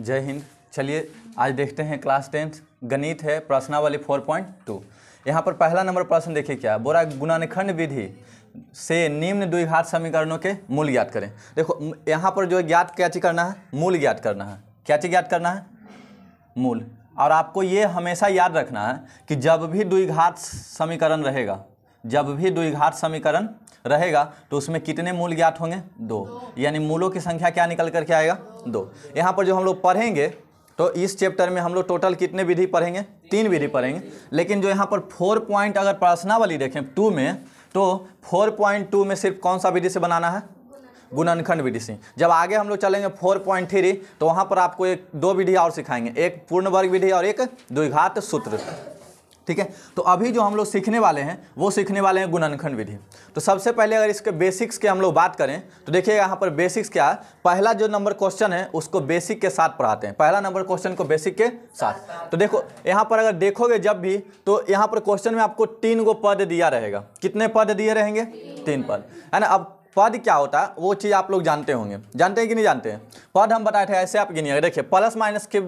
जय हिंद चलिए आज देखते हैं क्लास टेंथ गणित है प्रश्नावली फोर पॉइंट टू यहाँ पर पहला नंबर प्रश्न देखिए क्या बोरा गुणानिखंड विधि से निम्न द्विघात समीकरणों के मूल ज्ञात करें देखो यहाँ पर जो ज्ञात क्या चीज करना है मूल ज्ञात करना है क्या चीज ज्ञात करना है मूल और आपको ये हमेशा याद रखना है कि जब भी द्विघात समीकरण रहेगा जब भी द्विघात समीकरण रहेगा तो उसमें कितने मूल ज्ञात होंगे दो, दो। यानी मूलों की संख्या क्या निकल करके आएगा दो, दो। यहाँ पर जो हम लोग पढ़ेंगे तो इस चैप्टर में हम लोग टोटल कितने विधि पढ़ेंगे तीन विधि पढ़ेंगे लेकिन जो यहाँ पर फोर पॉइंट अगर प्रश्नावली देखें टू में तो फोर पॉइंट टू में सिर्फ कौन सा विधि से बनाना है गुणनखंड विधि से जब आगे हम लोग चलेंगे फोर पॉइंट थ्री तो वहाँ पर आपको एक दो विधि और सिखाएंगे एक पूर्ण वर्ग विधि और एक द्विघात सूत्र ठीक है तो अभी जो हम लोग सीखने वाले हैं वो सीखने वाले हैं गुणनखंड विधि तो सबसे पहले अगर इसके बेसिक्स के हम लोग बात करें तो देखिए यहाँ पर बेसिक्स क्या है पहला जो नंबर क्वेश्चन है उसको बेसिक के साथ पढ़ाते हैं पहला नंबर क्वेश्चन को बेसिक के साथ तो देखो यहाँ पर अगर देखोगे जब भी तो यहाँ पर क्वेश्चन में आपको तीन गो पद दिया रहेगा कितने पद दिए रहेंगे तीन पद है ना अब पद क्या होता है वो चीज़ आप लोग जानते होंगे जानते हैं कि नहीं जानते हैं पद हम बताए थे ऐसे आप गिनिएगा देखिए प्लस माइनस के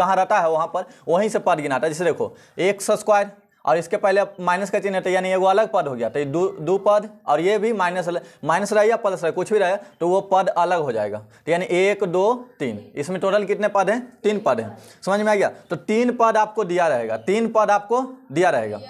जहाँ रहता है वहाँ पर वहीं से पद गिनाता है जैसे देखो एक स्क्वायर और इसके पहले माइनस का चिन्ह था यानी एगो अलग पद हो गया तो दो दो पद और ये भी माइनस माइनस रहे या प्लस रहे कुछ भी रहे तो वो पद अलग हो जाएगा तो यानी एक दो तीन इसमें टोटल कितने पद हैं तीन पद हैं समझ में आ गया तो तीन पद आपको दिया रहेगा तीन पद आपको दिया रहेगा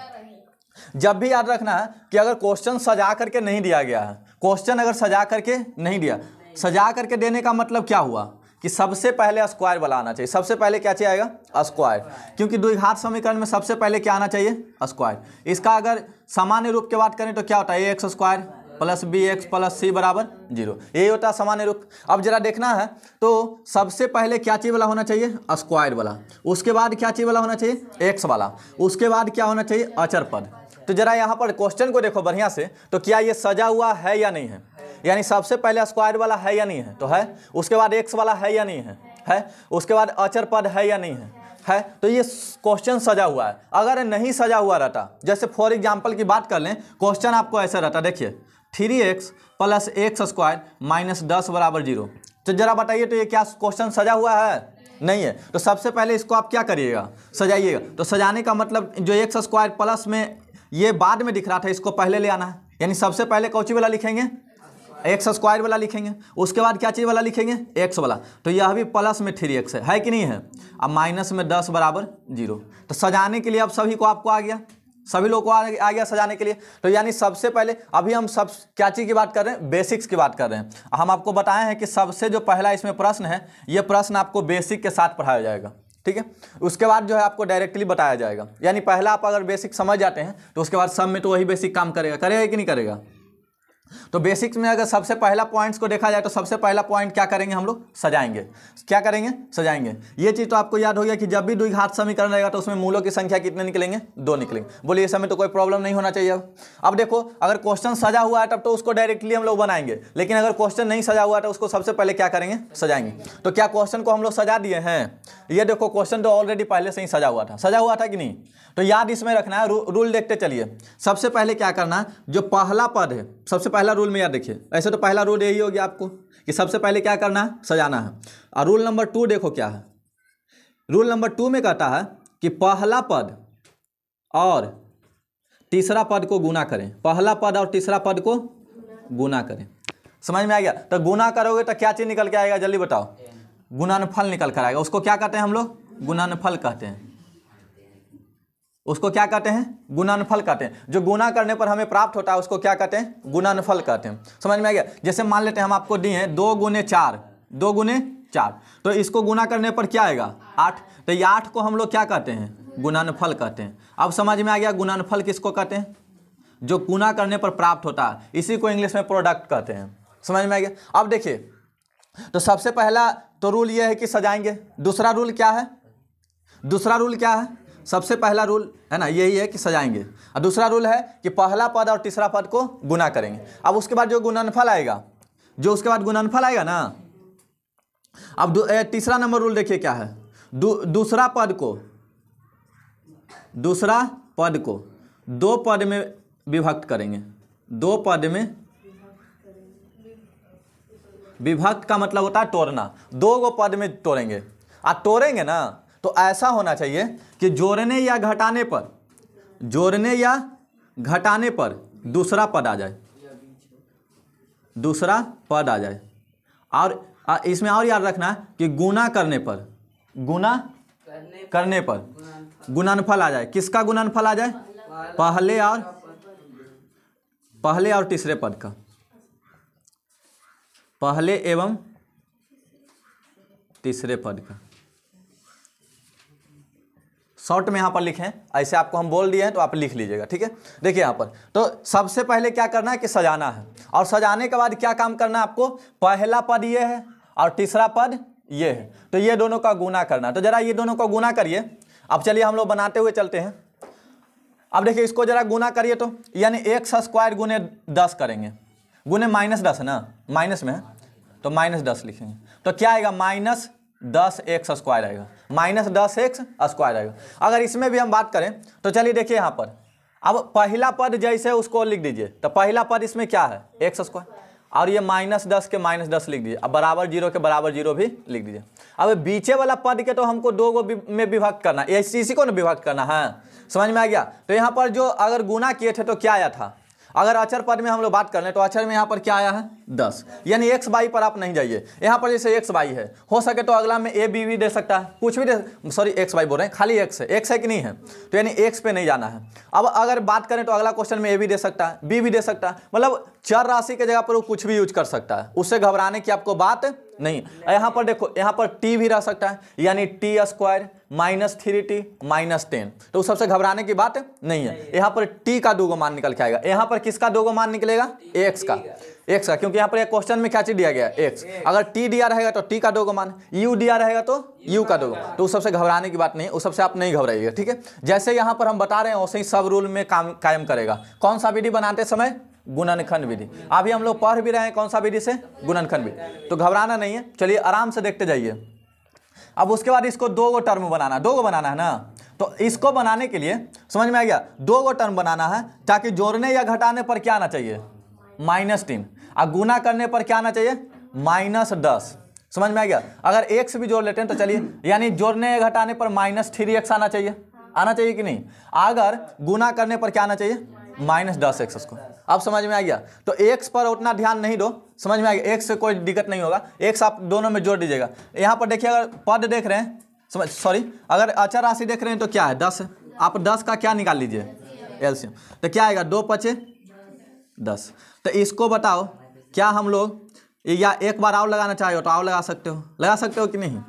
जब भी याद रखना है कि अगर क्वेश्चन सजा करके नहीं दिया गया है क्वेश्चन अगर सजा करके नहीं दिया सजा करके देने का मतलब क्या हुआ कि सबसे पहले स्क्वायर वाला आना चाहिए सबसे पहले क्या चाहिए आएगा स्क्वायर क्योंकि द्विघात समीकरण में सबसे पहले क्या आना चाहिए स्क्वायर इसका अगर सामान्य रूप की बात करें तो क्या होता है A X square plus B X plus C बराबर जीरो यही होता है सामान्य रूप अब जरा देखना है तो सबसे पहले क्या चीज वाला होना चाहिए स्क्वायर वाला उसके बाद क्या चीज वाला होना चाहिए एक्स वाला उसके बाद क्या होना चाहिए अचर पद तो जरा यहाँ पर क्वेश्चन को देखो बढ़िया से तो क्या ये सजा हुआ है या नहीं है यानी सबसे पहले स्क्वायर वाला है या नहीं है तो है उसके बाद एक्स वाला है या नहीं है है उसके बाद अचर पद है या नहीं है है तो ये क्वेश्चन सजा हुआ है अगर नहीं सजा हुआ रहता जैसे फॉर एग्जाम्पल की बात कर लें क्वेश्चन आपको ऐसा रहता देखिए three X plus X square minus दस बराबर जीरो तो जरा बताइए तो ये क्या क्वेश्चन सजा हुआ है नहीं है तो सबसे पहले इसको आप क्या करिएगा सजाइएगा तो सजाने का मतलब जो एक्स स्क्वायर प्लस में ये बाद में दिख रहा था इसको पहले ले आना है यानी सबसे पहले कौची वाला लिखेंगे एक्स स्क्वायर वाला लिखेंगे उसके बाद क्या चीज़ वाला लिखेंगे एक्स वाला तो यह भी प्लस में थ्री एक्स है, है कि नहीं है अब माइनस में दस बराबर जीरो तो सजाने के लिए अब सभी को आपको आ गया सभी लोग को आ, आ गया सजाने के लिए तो यानी सबसे पहले अभी हम सब क्या चीज़ की बात कर रहे हैं बेसिक्स की बात कर रहे हैं हम आपको बताए हैं कि सबसे जो पहला इसमें प्रश्न है ये प्रश्न आपको बेसिक के साथ पढ़ाया जाएगा ठीक है उसके बाद जो है आपको डायरेक्टली बताया जाएगा यानी पहला आप अगर बेसिक समझ जाते हैं तो उसके बाद सब में तो वही बेसिक काम करेगा करेगा कि नहीं करेगा तो बेसिक्स में अगर सबसे पहला पॉइंट्स को देखा जाए तो सबसे पहला पॉइंट क्या करेंगे हम लोग सजाएंगे क्या करेंगे सजाएंगे ये चीज़ तो आपको याद हो गया कि जब भी द्विघात समीकरण रहेगा तो उसमें मूलों की संख्या कितने निकलेंगे दो निकलेंगे बोलिए इस समय तो कोई प्रॉब्लम नहीं होना चाहिए अब अब देखो अगर क्वेश्चन सजा हुआ है तब तो उसको डायरेक्टली हम लोग बनाएंगे लेकिन अगर क्वेश्चन नहीं सजा हुआ है तो उसको सबसे पहले क्या करेंगे सजाएंगे तो क्या क्वेश्चन को हम लोग सजा दिए हैं ये देखो क्वेश्चन तो ऑलरेडी पहले से ही सजा हुआ था सजा हुआ था कि नहीं तो याद इसमें रखना है रूल देखते चलिए सबसे पहले क्या करना जो पहला पद है सबसे पहले पहला रूल में याद देखिए ऐसे तो पहला रूल यही हो गया आपको कि सबसे पहले क्या करना है सजाना है और रूल नंबर टू देखो क्या है रूल नंबर टू में कहता है कि पहला पद और तीसरा पद को गुना करें पहला पद और तीसरा पद को गुना करें समझ में आ गया तो गुना करोगे तो क्या चीज़ निकल के आएगा जल्दी बताओ गुणानफल निकल कर आएगा उसको क्या कहते हैं हम लोग गुणानफल कहते हैं उसको क्या कहते हैं गुणनफल कहते हैं जो गुना करने पर हमें प्राप्त होता है उसको क्या कहते हैं गुणनफल कहते हैं समझ में आ गया जैसे मान लेते हैं हम आपको दिए हैं दो गुने चार दो गुने चार तो इसको गुना करने पर क्या आएगा आठ तो ये आठ को हम लोग क्या कहते हैं गुणनफल कहते हैं अब समझ में आ गया गुणनफल किसको कहते हैं जो गुना करने पर प्राप्त होता है इसी को इंग्लिश में प्रोडक्ट कहते हैं समझ में आ गया अब देखिए तो सबसे पहला तो रूल ये है कि सजाएंगे दूसरा रूल क्या है दूसरा रूल क्या है सबसे पहला रूल है ना यही है कि सजाएंगे और दूसरा रूल है कि पहला पद और तीसरा पद को गुना करेंगे अब उसके बाद जो गुणनफल आएगा जो उसके बाद गुणनफल आएगा ना अब ए, तीसरा नंबर रूल देखिए क्या है दू, दूसरा पद को दूसरा पद को दो पद में विभक्त करेंगे दो पद में विभक्त का मतलब होता है तोड़ना दो गो पद में तोड़ेंगे आ तोड़ेंगे ना तो ऐसा होना चाहिए कि जोड़ने या घटाने पर जोड़ने या घटाने पर दूसरा पद आ जाए दूसरा पद आ जाए और इसमें और याद रखना कि गुना करने पर गुना करने पर गुणनफल आ जाए किसका गुणनफल आ जाए पहले और पहले और तीसरे पद का पहले एवं तीसरे पद का शॉर्ट में यहाँ पर लिखें ऐसे आपको हम बोल दिए हैं तो आप लिख लीजिएगा ठीक है देखिए यहाँ पर तो सबसे पहले क्या करना है कि सजाना है और सजाने के बाद क्या काम करना है आपको पहला पद ये है और तीसरा पद ये है तो ये दोनों का गुना करना है तो जरा ये दोनों का गुना करिए अब चलिए हम लोग बनाते हुए चलते हैं अब देखिए इसको जरा गुना करिए तो यानी एक सौ स्क्वायर गुने दस करेंगे गुने माइनस दस है ना माइनस में है तो माइनस दस लिखेंगे तो क्या आएगा माइनस दस एक सौ स्क्वायर आएगा माइनस दस एक्स स्क्वायर आएगा अगर इसमें भी हम बात करें तो चलिए देखिए यहाँ पर अब पहला पद जैसे उसको लिख दीजिए तो पहला पद इसमें क्या है एक्स स्क्वायर और ये माइनस दस के माइनस दस लिख दीजिए अब बराबर जीरो के बराबर जीरो भी लिख दीजिए अब बीचे वाला पद के तो हमको दो गो में विभक्त करना है इसी को ना विभक्त करना है समझ में आ गया तो यहाँ पर जो अगर गुना किए थे तो क्या आया था अगर अचर पद में हम लोग बात कर लें तो अचर में यहाँ पर क्या आया है दस यानी एक्स बाई पर आप नहीं जाइए यहाँ पर जैसे एक्स बाई है हो सके तो अगला में ए बी भी दे सकता है कुछ भी दे सॉरी एक्स वाई बोल रहे हैं खाली एक्स है एक्स है कि नहीं है तो यानी एक्स पे नहीं जाना है अब अगर बात करें तो अगला क्वेश्चन में ए भी दे सकता है बी भी दे सकता है मतलब चर राशि के जगह पर वो कुछ भी यूज कर सकता है उससे घबराने की आपको बात नहीं यहाँ पर देखो यहाँ पर टी भी रह सकता है यानी T square minus three T minus ten तो सबसे घबराने की बात नहीं है यहाँ पर टी का दो गो मान निकल के आएगा यहाँ पर किसका दो गो मान निकलेगा एक्स का एक्स का क्योंकि यहाँ पर क्वेश्चन में क्या चीज दिया गया एक्स अगर टी डी रहेगा तो टी का दो मान यू डी रहेगा तो यू का दो तो उस सबसे घबराने की बात नहीं उस सबसे आप नहीं घबराइएगा ठीक है जैसे यहाँ पर हम बता रहे हैं वैसे ही सब रूल में काम कायम करेगा कौन सा विधि बनाते समय गुणनखंड विधि अभी हम लोग पढ़ भी रहे हैं कौन सा विधि से गुणनखंड विधि तो घबराना नहीं है चलिए आराम से देखते जाइए अब उसके बाद इसको दो गो टर्म बनाना दो गो बनाना है ना तो इसको बनाने के लिए समझ में आ गया दो गो टर्म बनाना है ताकि जोड़ने या घटाने पर क्या आना चाहिए माइनस तीन और गुना करने पर क्या आना चाहिए माइनस दस समझ में आ गया अगर एक से भी जोड़ लेते हैं तो चलिए यानी जोड़ने घटाने पर माइनस थ्री एक्स आना चाहिए आना चाहिए कि नहीं अगर गुना करने पर क्या आना चाहिए माइनस दस एक्स उसको अब समझ में आ गया तो एक्स पर उतना ध्यान नहीं दो समझ में आ गया एक्स से कोई दिक्कत नहीं होगा एक्स आप दोनों में जोड़ दीजिएगा यहाँ पर देखिए अगर पद देख रहे हैं समझ सॉरी अगर अचर राशि देख रहे हैं तो क्या है दस आप दस का क्या निकाल लीजिए एलसीएम तो क्या आएगा दो पचे दस तो इसको बताओ क्या हम लोग या एक बार आओ लगाना चाहे हो तो आओ लगा सकते हो लगा सकते हो कि नहीं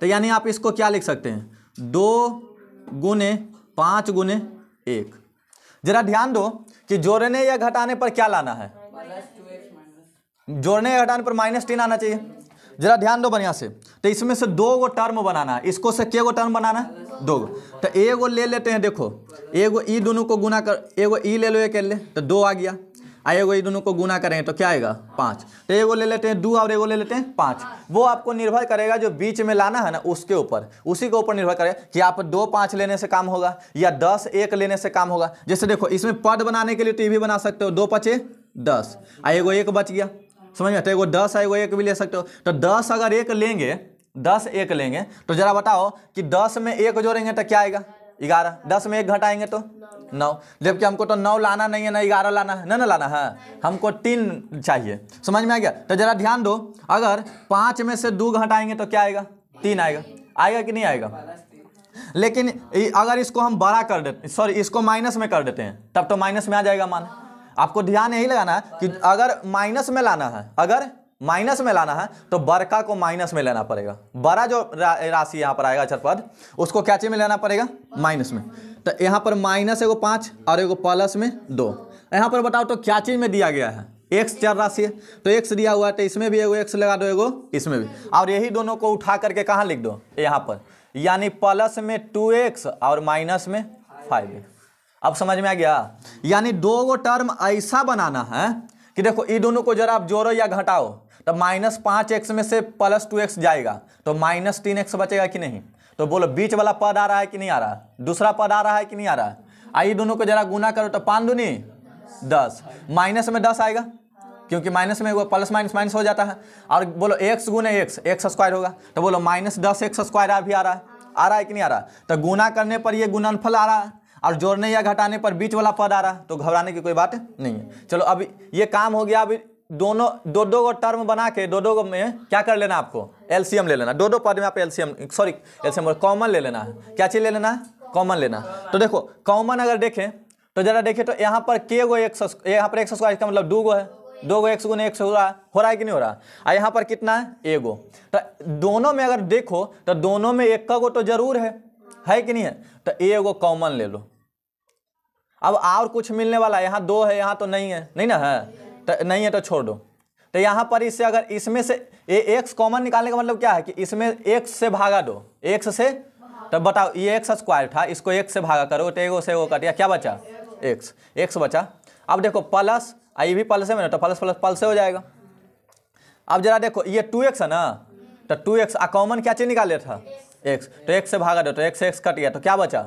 तो यानी आप इसको क्या लिख सकते हैं दो गुने पाँच गुने एक जरा ध्यान दो कि जोड़ने या घटाने पर क्या लाना है जोड़ने या घटाने पर माइनस टेन आना चाहिए जरा ध्यान दो बढ़िया से तो इसमें से दो गो टर्म बनाना है इसको से के गो टर्म बनाना है दो गो तो ए ले लेते हैं देखो एगो गो ई दोनों को गुना कर ए ई ले लो एक ले तो दो आ गया आएगो ये दोनों को गुना करेंगे तो क्या आएगा पाँच तो एगो ले लेते हैं दो और एगो ले लेते हैं पाँच वो आपको निर्भर करेगा जो बीच में लाना है ना उसके ऊपर उसी के ऊपर निर्भर करेगा कि आप दो पाँच लेने से काम होगा या दस एक लेने से काम होगा जैसे देखो इसमें पद बनाने के लिए तो भी बना सकते हो दो पचे दस आएगो एक बच गया समझ में तो एगो दस आएगो एक भी ले सकते हो तो दस अगर एक लेंगे दस एक लेंगे तो जरा बताओ कि दस में एक जोड़ेंगे तो क्या आएगा ग्यारह दस में एक घटाएंगे तो नौ जबकि हमको तो नौ लाना नहीं है ना ग्यारह लाना है ना ना लाना है हमको तीन चाहिए समझ में आ गया तो जरा ध्यान दो अगर पाँच में से दो घटाएंगे तो क्या आएगा तीन आएगा आएगा कि नहीं आएगा लेकिन अगर इसको हम बड़ा कर देते सॉरी इसको माइनस में कर देते हैं तब तो माइनस में आ जाएगा मान आपको ध्यान यही लगाना है कि अगर माइनस में लाना है अगर माइनस में लाना है तो बरका को माइनस में लेना पड़ेगा बड़ा जो रा, राशि यहाँ पर आएगा अचर पद उसको क्या चीज में लेना पड़ेगा माइनस में तो यहाँ पर माइनस एगो पाँच और एगो प्लस में दो यहाँ पर बताओ तो क्या चीज में दिया गया है एक्स चार राशि है तो एक्स दिया हुआ है तो इसमें भी एगो एक्स लगा दो एगो इसमें भी और यही दोनों को उठा करके कहाँ लिख दो यहाँ पर यानी प्लस में टू एक्स और माइनस में फाइव अब समझ में आ गया यानी दो गो टर्म ऐसा बनाना है कि देखो ये दोनों को जरा आप जोड़ो या घटाओ तो माइनस पाँच एक्स में से प्लस टू एक्स जाएगा तो माइनस तीन एक्स बचेगा कि नहीं तो बोलो बीच वाला पद आ रहा है कि नहीं आ रहा दूसरा पद आ रहा है कि नहीं आ रहा है आइए दोनों को जरा गुना करो तो पाँच दूनी दस माइनस में दस आएगा क्योंकि माइनस में वो प्लस माइनस माइनस हो जाता है और बोलो एक्स गुना एक्स एक्स स्क्वायर होगा तो बोलो माइनस दस एक्स स्क्वायर अभी आ रहा है आ रहा है कि नहीं आ रहा तो गुना करने पर ये गुणनफल आ रहा है और जोड़ने या घटाने पर बीच वाला पद आ रहा है तो घबराने की कोई बात नहीं है चलो अभी ये काम हो गया अभी दोनों दो दो को टर्म बना के दो दो को में क्या कर लेना आपको एलसीएम ले लेना दो दो पद में आप एलसीएम सॉरी एलसीएम कॉमन ले लेना है क्या चीज़ ले लेना है कॉमन लेना तो देखो कॉमन अगर देखें तो जरा देखे तो यहाँ पर के गो एक यहाँ पर एक सौ इसका मतलब दो गो है दो गो एक सौ एक्स हो रहा है हो रहा है कि नहीं हो रहा और यहाँ पर कितना है ए गो तो दोनों में अगर देखो तो दोनों में एक का गो तो जरूर है है कि नहीं है तो ए गो कॉमन ले लो अब और कुछ मिलने वाला है यहाँ दो है यहाँ तो नहीं है नहीं ना है तो नहीं है तो छोड़ दो तो यहाँ पर इससे अगर इसमें से ये एक्स कॉमन निकालने का मतलब क्या है कि इसमें एक से भागा दो एक से तो बताओ ये एक्स स्क्वायर था इसको एक से भागा करो तो एगो से कट गया क्या बचा एक्स एक्स बचा अब देखो प्लस आई भी प्लस है ना तो प्लस प्लस प्लस हो जाएगा अब जरा देखो ये टू एक्स है ना तो टू एक्स आ कॉमन क्या चीज़ निकाले था एक्स तो एक से भागा दो तो एक से एक्स कट गया तो क्या बचा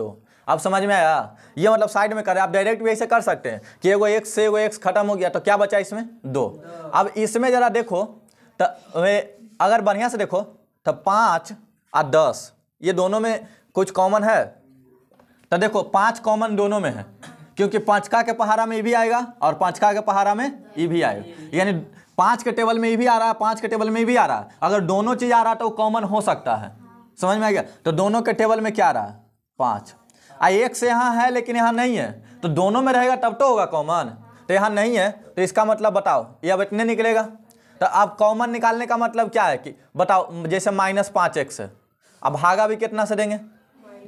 दो आप समझ में आया ये मतलब साइड में करें आप डायरेक्ट भी ऐसे कर सकते हैं कि एगो एक से एगो एक खत्म हो गया तो क्या बचा इसमें दो अब इसमें ज़रा देखो तो अगर बढ़िया से देखो तो पाँच और दस ये दोनों में कुछ कॉमन है तो देखो पाँच कॉमन दोनों में है क्योंकि पाँचका के पहाड़ा में ये भी आएगा और पाँचका के पहाड़ा में ये भी आएगा यानी पाँच के टेबल में ये भी आ रहा है पाँच के टेबल में भी आ रहा है अगर दोनों चीज़ आ रहा है तो वो कॉमन हो सकता है समझ में आ गया तो दोनों के टेबल में क्या आ रहा है पाँच आ एक से यहाँ है लेकिन यहाँ नहीं है तो दोनों में रहेगा तब तो होगा कॉमन तो यहाँ नहीं है तो इसका मतलब बताओ ये अब इतने निकलेगा तो अब कॉमन निकालने का मतलब क्या है कि बताओ जैसे माइनस पाँच एक्स अब भागा भी कितना से देंगे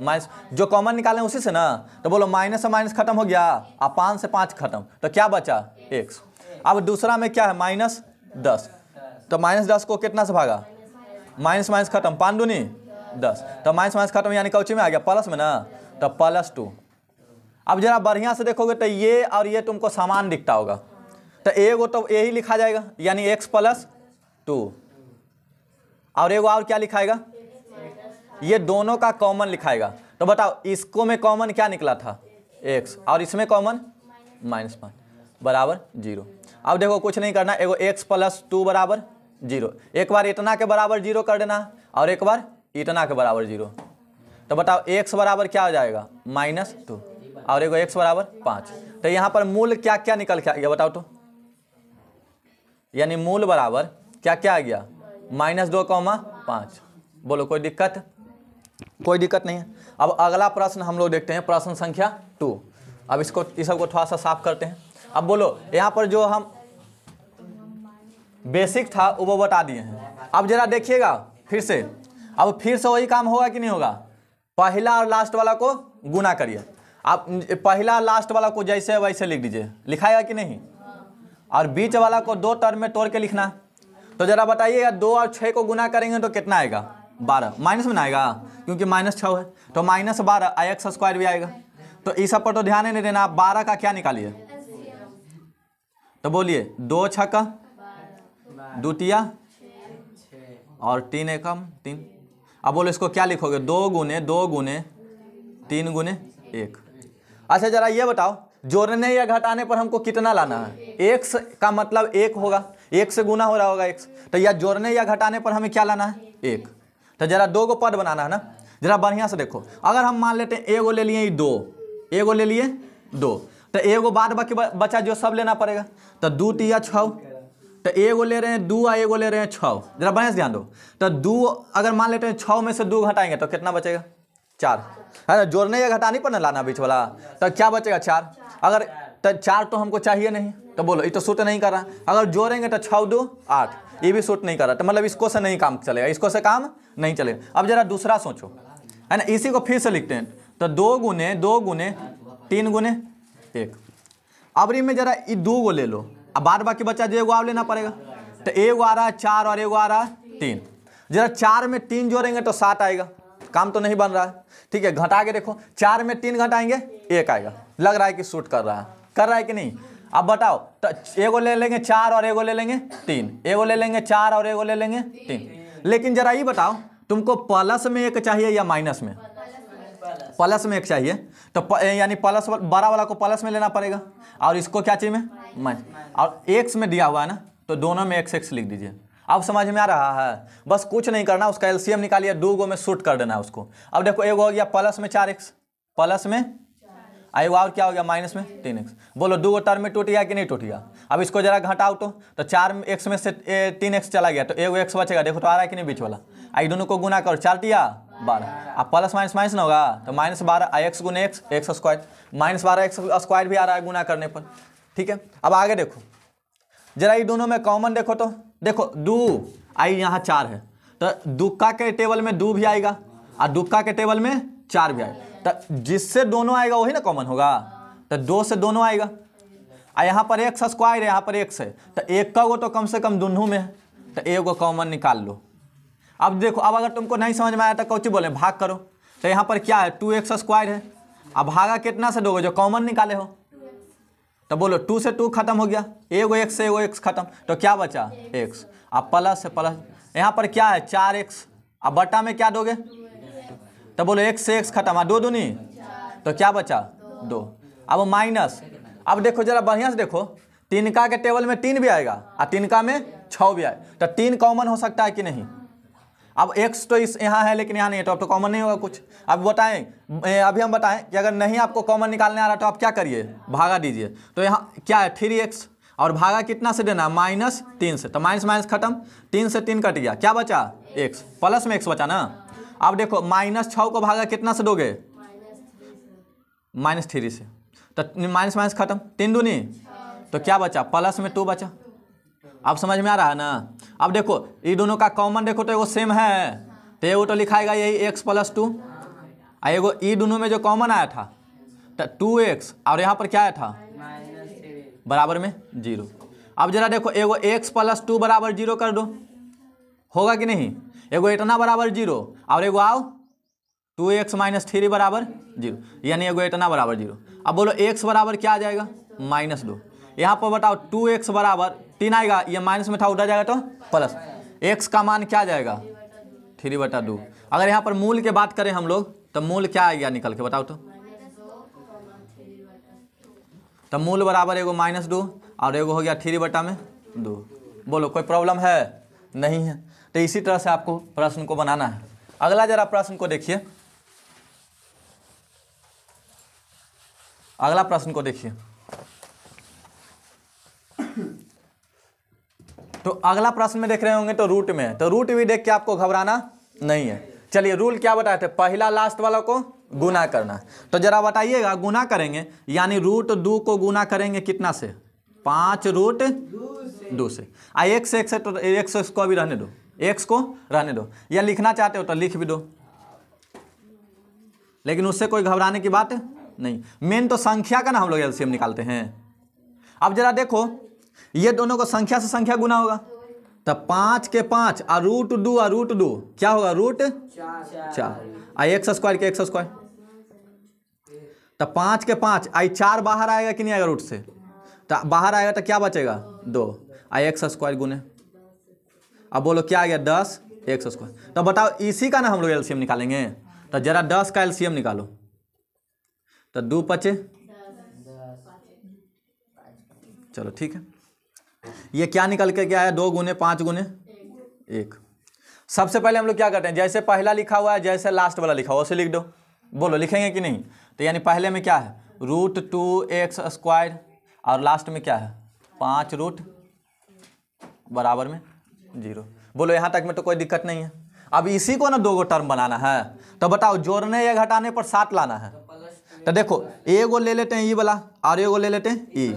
माइनस जो कॉमन निकालें उसी से ना तो बोलो माइनस से माइनस खत्म हो गया अब पाँच से पाँच खत्म तो क्या बचा एक्स अब दूसरा में क्या है माइनस दस तो माइनस दस को कितना से भागा माइनस माइनस खत्म पाँच दूनी दस तो माइनस माइनस खत्म यानी कौची में आ गया प्लस में ना तो प्लस टू अब जरा बढ़िया से देखोगे तो ये और ये तुमको समान दिखता होगा तो एगो तो यही लिखा जाएगा यानी एक्स प्लस टू और एगो और क्या लिखाएगा ये दोनों का कॉमन लिखाएगा तो बताओ इसको में कॉमन क्या निकला था एक्स और इसमें कॉमन माइनस वन बराबर जीरो अब देखो कुछ नहीं करना एगो एक्स प्लस टू बराबर जीरो एक बार इतना के बराबर जीरो कर देना और एक बार इतना के बराबर जीरो तो बताओ एक्स बराबर क्या हो जाएगा माइनस टू और एगो एक्स बराबर पाँच तो यहाँ पर मूल क्या क्या निकल के आ गया बताओ तो यानी मूल बराबर क्या क्या आ गया माइनस दो कौमा पाँच बोलो कोई दिक्कत कोई दिक्कत नहीं है अब अगला प्रश्न हम लोग देखते हैं प्रश्न संख्या टू अब इसको इस सबको थोड़ा सा साफ करते हैं अब बोलो यहाँ पर जो हम बेसिक था वो बता दिए हैं अब जरा देखिएगा फिर से अब फिर से वही काम होगा कि नहीं होगा पहला और लास्ट वाला को गुना करिए आप पहला लास्ट वाला को जैसे वैसे लिख दीजिए लिखाएगा कि नहीं और बीच वाला को दो टर्म में तोड़ के लिखना तो ज़रा बताइए दो और छः को गुना करेंगे तो कितना आएगा बारह माइनस में ना आएगा क्योंकि माइनस छः है तो माइनस बारह आई एक्स स्क्वायर भी आएगा तो इस सब पर तो ध्यान ही नहीं देना आप बारह का क्या निकालिए तो बोलिए दो का द्वितीय और तीन एकम तीन अब बोलो इसको क्या लिखोगे दो गुने दो गुने तीन गुने एक अच्छा जरा ये बताओ जोड़ने या घटाने पर हमको कितना लाना है एक का मतलब एक होगा एक से गुना हो रहा होगा एक तो या जोड़ने या घटाने पर हमें क्या लाना है एक तो जरा दो को पद बनाना है ना जरा बढ़िया से देखो अगर हम मान लेते हैं एगो ले लिए दो एगो ले लिए दो तो एगो बाद बाकी बचा जो सब लेना पड़ेगा तो दू तीया छः तो एगो ले रहे हैं दो और एगो ले रहे हैं छः जरा बहस ध्यान दो तो दो अगर मान लेते हैं छः में से दो घटाएंगे तो कितना बचेगा चार है ना जोड़ने या घटाने पर ना लाना बीच वाला तो क्या बचेगा चार अगर तो चार तो हमको चाहिए नहीं तो बोलो ये तो सूट नहीं कर रहा अगर जोड़ेंगे तो छः दो आठ ये भी सूट नहीं कर रहा तो मतलब इसको से नहीं काम चलेगा इसको से काम नहीं चलेगा अब जरा दूसरा सोचो है ना इसी को फिर से लिखते हैं तो दो गुने दो गुने तीन गुने एक अब में जरा ये दो गो ले लो अब बाद बाकी बच्चा जो एगो आप लेना पड़ेगा तो एगो आ रहा है चार और एगो आ रहा है तीन जरा चार में तीन जोड़ेंगे तो सात आएगा काम तो नहीं बन रहा है ठीक है घटा के देखो चार में तीन घटाएंगे एक आएगा लग रहा है कि शूट कर रहा है कर रहा है कि नहीं अब बताओ तो एगो ले लेंगे चार और एगो ले लेंगे तीन एगो ले लेंगे चार और एगो ले लेंगे तीन लेकिन जरा ये बताओ तुमको प्लस में एक चाहिए या माइनस में प्लस में एक चाहिए तो यानी प्लस बारह वाला को प्लस में लेना पड़ेगा और इसको क्या चाहिए में माइनस और एक्स में दिया हुआ है ना तो दोनों में एक्स एक्स लिख दीजिए अब समझ में आ रहा है बस कुछ नहीं करना उसका एलसीएम निकालिए दो गो में शूट कर देना है उसको अब देखो एगो हो गया प्लस में चार एक्स प्लस में आएगा और क्या हो गया माइनस में तीन एक्स बोलो दो गो टर्म में टूट गया कि नहीं टूट गया अब इसको जरा घटाओ तो तो चार एक्स में से तीन एक्स चला गया तो एक एक्स बचेगा देखो तो आ रहा है कि नहीं बीच वाला आई दोनों को गुना करो चार दिया बारह आप प्लस माइनस माइनस ना होगा तो माइनस बारह आई एक्स गुना एक्स एक्स स्क्वायर माइनस बारह एक्स स्क्वायर भी आ रहा है गुना करने पर ठीक है अब आगे देखो जरा ये दोनों में कॉमन देखो तो देखो दो आई यहाँ चार है तो दुक्का के टेबल में दो भी आएगा और दुक्का के टेबल में चार भी आएगा तो जिससे दोनों आएगा वही ना कॉमन होगा तो दो से दोनों आएगा आ यहाँ पर एक्स स्क्वायर है यहाँ पर एक्स है तो एक का वो तो कम से कम दोनों में है तो एक को कॉमन निकाल लो अब देखो अब अगर तुमको नहीं समझ में आया तो कौची बोले भाग करो तो यहाँ पर क्या है टू एक्स स्क्वायर है अब भागा कितना से दोगे जो कॉमन निकाले हो तो बोलो टू से टू खत्म हो गया एगो एक्स से एगो एक्स खत्म तो क्या बचा एक्स अब प्लस से प्लस यहाँ पर क्या है चार एक्स अब बट्टा में क्या दोगे तो बोलो एक्स से एक्स खत्म दो दूनी तो क्या बचा दो अब माइनस अब देखो जरा बढ़िया से देखो का के टेबल में तीन भी आएगा और का में छः भी आए तो तीन कॉमन हो सकता है कि नहीं अब एक्स तो इस यहाँ है लेकिन यहाँ नहीं है तो अब तो कॉमन नहीं होगा कुछ अब बताएं अभी हम बताएं कि अगर नहीं आपको कॉमन निकालने आ रहा तो आप क्या करिए भागा दीजिए तो यहाँ क्या है थ्री एक्स और भागा कितना से देना माइनस तीन से तो माइनस माइनस खत्म तीन से तीन कट गया क्या बचा एक्स प्लस में एक्स बचा ना अब देखो माइनस छः को भागा कितना से दोगे माइनस थ्री से तो माइनस माइनस खत्म तीन दूनी तो क्या बचा प्लस में टू बचा अब समझ में आ रहा है ना अब देखो ये दोनों का कॉमन देखो तो एगो सेम है तो एगो तो लिखाएगा यही एक्स प्लस टू और एगो ई दोनों में जो कॉमन आया था तो टू एक्स और यहाँ पर क्या आया था बराबर में जीरो अब जरा देखो एगो एक्स प्लस टू बराबर जीरो कर दो होगा कि नहीं एगो इतना बराबर जीरो और एगो आओ टू एक्स माइनस थ्री बराबर जीरो यानी एगो इतना बराबर जीरो अब बोलो एक्स बराबर क्या आ जाएगा माइनस दो यहाँ पर बताओ टू एक्स बराबर तीन आएगा ये माइनस में था उधर जाएगा तो प्लस एक्स का मान क्या जाएगा थ्री बटा दू अगर यहाँ पर मूल के बात करें हम लोग तो मूल क्या आ गया निकल के बताओ तो तो मूल बराबर एगो माइनस दो और एगो हो गया थ्री बटा में दो बोलो कोई प्रॉब्लम है नहीं है तो इसी तरह से आपको प्रश्न को बनाना है अगला जरा प्रश्न को देखिए अगला प्रश्न को देखिए तो अगला प्रश्न में देख रहे होंगे तो रूट में तो रूट भी देख के आपको घबराना नहीं है चलिए रूल क्या बताए थे पहला लास्ट वाला को गुना करना तो जरा बताइएगा गुना करेंगे यानी रूट दो को गुना करेंगे कितना से पाँच रूट दो से आ एक से एक से तो एक से को भी रहने दो एक्स को रहने दो या लिखना चाहते हो तो लिख भी दो लेकिन उससे कोई घबराने की बात नहीं मेन तो संख्या का ना हम लोग एल निकालते हैं अब जरा देखो ये दोनों को संख्या से संख्या गुना होगा तो पाँच के पाँच और रूट दू और रूट दू क्या होगा रूट चार आ एक स्क्वायर के एक स्क्वायर तो पाँच के पाँच आई चार बाहर आएगा कि नहीं आएगा रूट से तो बाहर आएगा तो क्या बचेगा दो आई एक स्क्वायर गुने अब बोलो क्या आ गया दस एक स्क्वायर तो बताओ इसी का ना हम लोग एलसीएम निकालेंगे तो जरा दस का एलसीएम निकालो तो दो पचे चलो ठीक है ये क्या निकल के क्या है दो गुने पाँच गुने एक सबसे पहले हम लोग क्या करते हैं जैसे पहला लिखा हुआ है जैसे लास्ट वाला लिखा हुआ उसे लिख दो बोलो लिखेंगे कि नहीं तो यानी पहले में क्या है रूट टू एक्स स्क्वायर और लास्ट में क्या है पाँच रूट बराबर में जीरो बोलो यहाँ तक में तो कोई दिक्कत नहीं है अब इसी को ना दो गो टर्म बनाना है तो बताओ जोड़ने या घटाने पर सात लाना है तो, तो देखो ए गो ले लेते हैं ई वाला और ए गो ले लेते हैं ई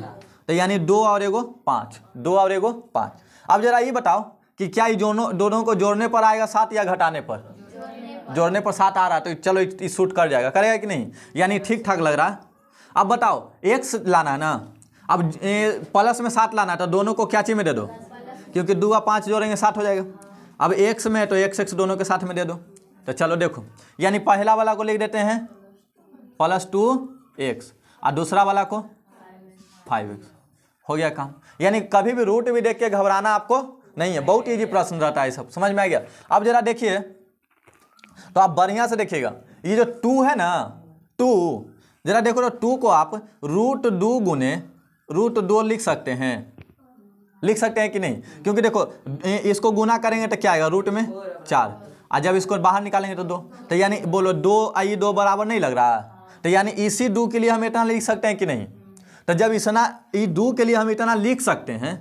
तो यानी दो और एगो पाँच दो और एगो पाँच अब जरा ये बताओ कि क्या ये दोनों दोनों को जोड़ने पर आएगा सात या घटाने पर जोड़ने पर सात आ रहा है तो चलो ये सूट कर जाएगा करेगा कि नहीं यानी ठीक ठाक लग रहा है अब बताओ एक लाना है ना अब प्लस में सात लाना है तो दोनों को क्या चीज में दे दो क्योंकि दो पाँच जोड़ेंगे सात हो जाएगा अब एक्स में तो एक्स एक्स दोनों के साथ में दे दो तो चलो देखो यानी पहला वाला को लिख देते हैं प्लस टू एक्स और दूसरा वाला को फाइव एक्स हो गया काम यानी कभी भी रूट भी देख के घबराना आपको नहीं है बहुत ईजी प्रश्न रहता है सब समझ में आ गया अब जरा देखिए तो आप बढ़िया से देखिएगा ये जो टू है ना टू जरा देखो टू को आप रूट दो गुने रूट दो लिख सकते हैं लिख सकते हैं कि नहीं क्योंकि देखो इसको गुना करेंगे तो क्या आएगा रूट में चार और जब इसको बाहर निकालेंगे तो दो तो यानी बोलो दो आई दो बराबर नहीं लग रहा तो यानी इसी दो के लिए हम इतना लिख सकते हैं कि नहीं तो जब इतना दू के लिए हम इतना लिख सकते हैं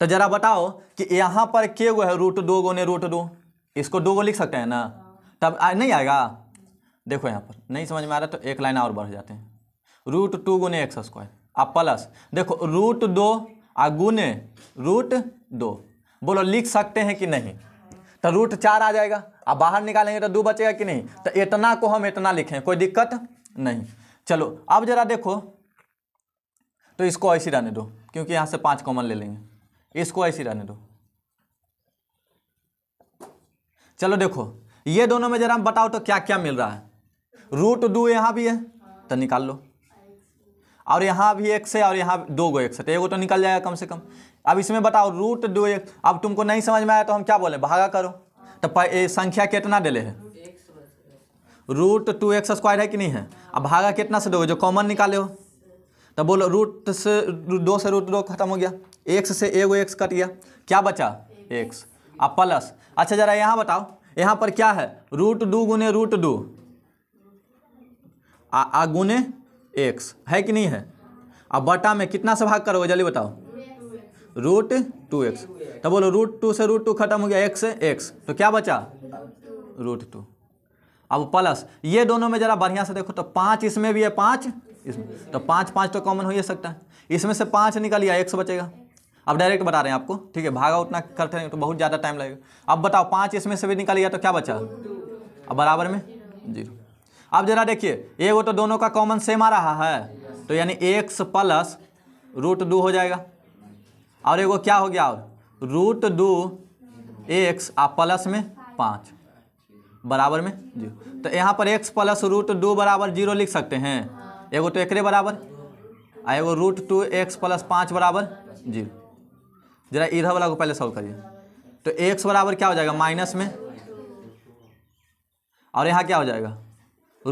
तो जरा बताओ कि यहाँ पर के गो है रूट दो गो ने रूट दो इसको दो गो लिख सकते हैं ना तब आ, नहीं आएगा देखो यहाँ पर नहीं समझ में आ रहा तो एक लाइन और बढ़ जाते हैं रूट टू गुने एक्स स्क्वायर आ प्लस देखो रूट दो आ गुने रूट दो बोलो लिख सकते हैं कि नहीं तो रूट चार आ जाएगा अब बाहर निकालेंगे तो दो बचेगा कि नहीं तो इतना को हम इतना लिखें कोई दिक्कत नहीं चलो अब जरा देखो तो इसको ऐसी रहने दो क्योंकि यहाँ से पाँच कॉमन ले लेंगे इसको ऐसे रहने दो चलो देखो ये दोनों में जरा हम बताओ तो क्या क्या मिल रहा है रूट दो यहाँ भी है तो निकाल लो और यहाँ भी एक से और यहाँ दो गो एक से तो एगो तो निकल जाएगा कम से कम अब इसमें बताओ रूट दो एक अब तुमको नहीं समझ में आया तो हम क्या बोले भागा करो तो संख्या कितना डेले है रूट टू एक्स स्क्वायर है कि नहीं है अब भागा कितना से दोगे जो कॉमन निकाले हो तब तो बोलो रूट से दो से रूट दो खत्म हो गया एक्स से एगो एक्स कट गया क्या बचा एक्स अब प्लस अच्छा जरा यहाँ बताओ यहाँ पर क्या है रूट दू गुने रूट दो आ, गुने एक्स है कि नहीं है अब बटा में कितना से भाग करोगे जल्दी बताओ रूट टू एक्स तो बोलो रूट टू से रूट टू खत्म हो गया एक्स से एक्स तो क्या बचा रूट टू अब प्लस ये दोनों में जरा बढ़िया से देखो तो पाँच इसमें भी है पाँच इसमें तो पाँच पाँच तो कॉमन हो ही सकता है इसमें से पाँच निकाल एक सौ बचेगा अब डायरेक्ट बता रहे हैं आपको ठीक है भागा उतना करते रहेंगे तो बहुत ज़्यादा टाइम लगेगा अब बताओ पाँच इसमें से भी निकाल तो क्या बचा अब बराबर में जीरो अब जरा देखिए एक वो तो दोनों का कॉमन सेम आ रहा है तो यानी एक प्लस रूट दो हो जाएगा और एगो क्या हो गया और रूट दो एक्स आ प्लस में पाँच बराबर में जीरो तो यहाँ पर एक्स प्लस रूट दो बराबर जीरो लिख सकते हैं एगो तो एक बराबर आ एगो रूट टू एक्स प्लस पाँच बराबर जीरो जरा इधर वाला को पहले सॉल्व करिए तो एक्स बराबर क्या हो जाएगा माइनस में और यहाँ क्या हो जाएगा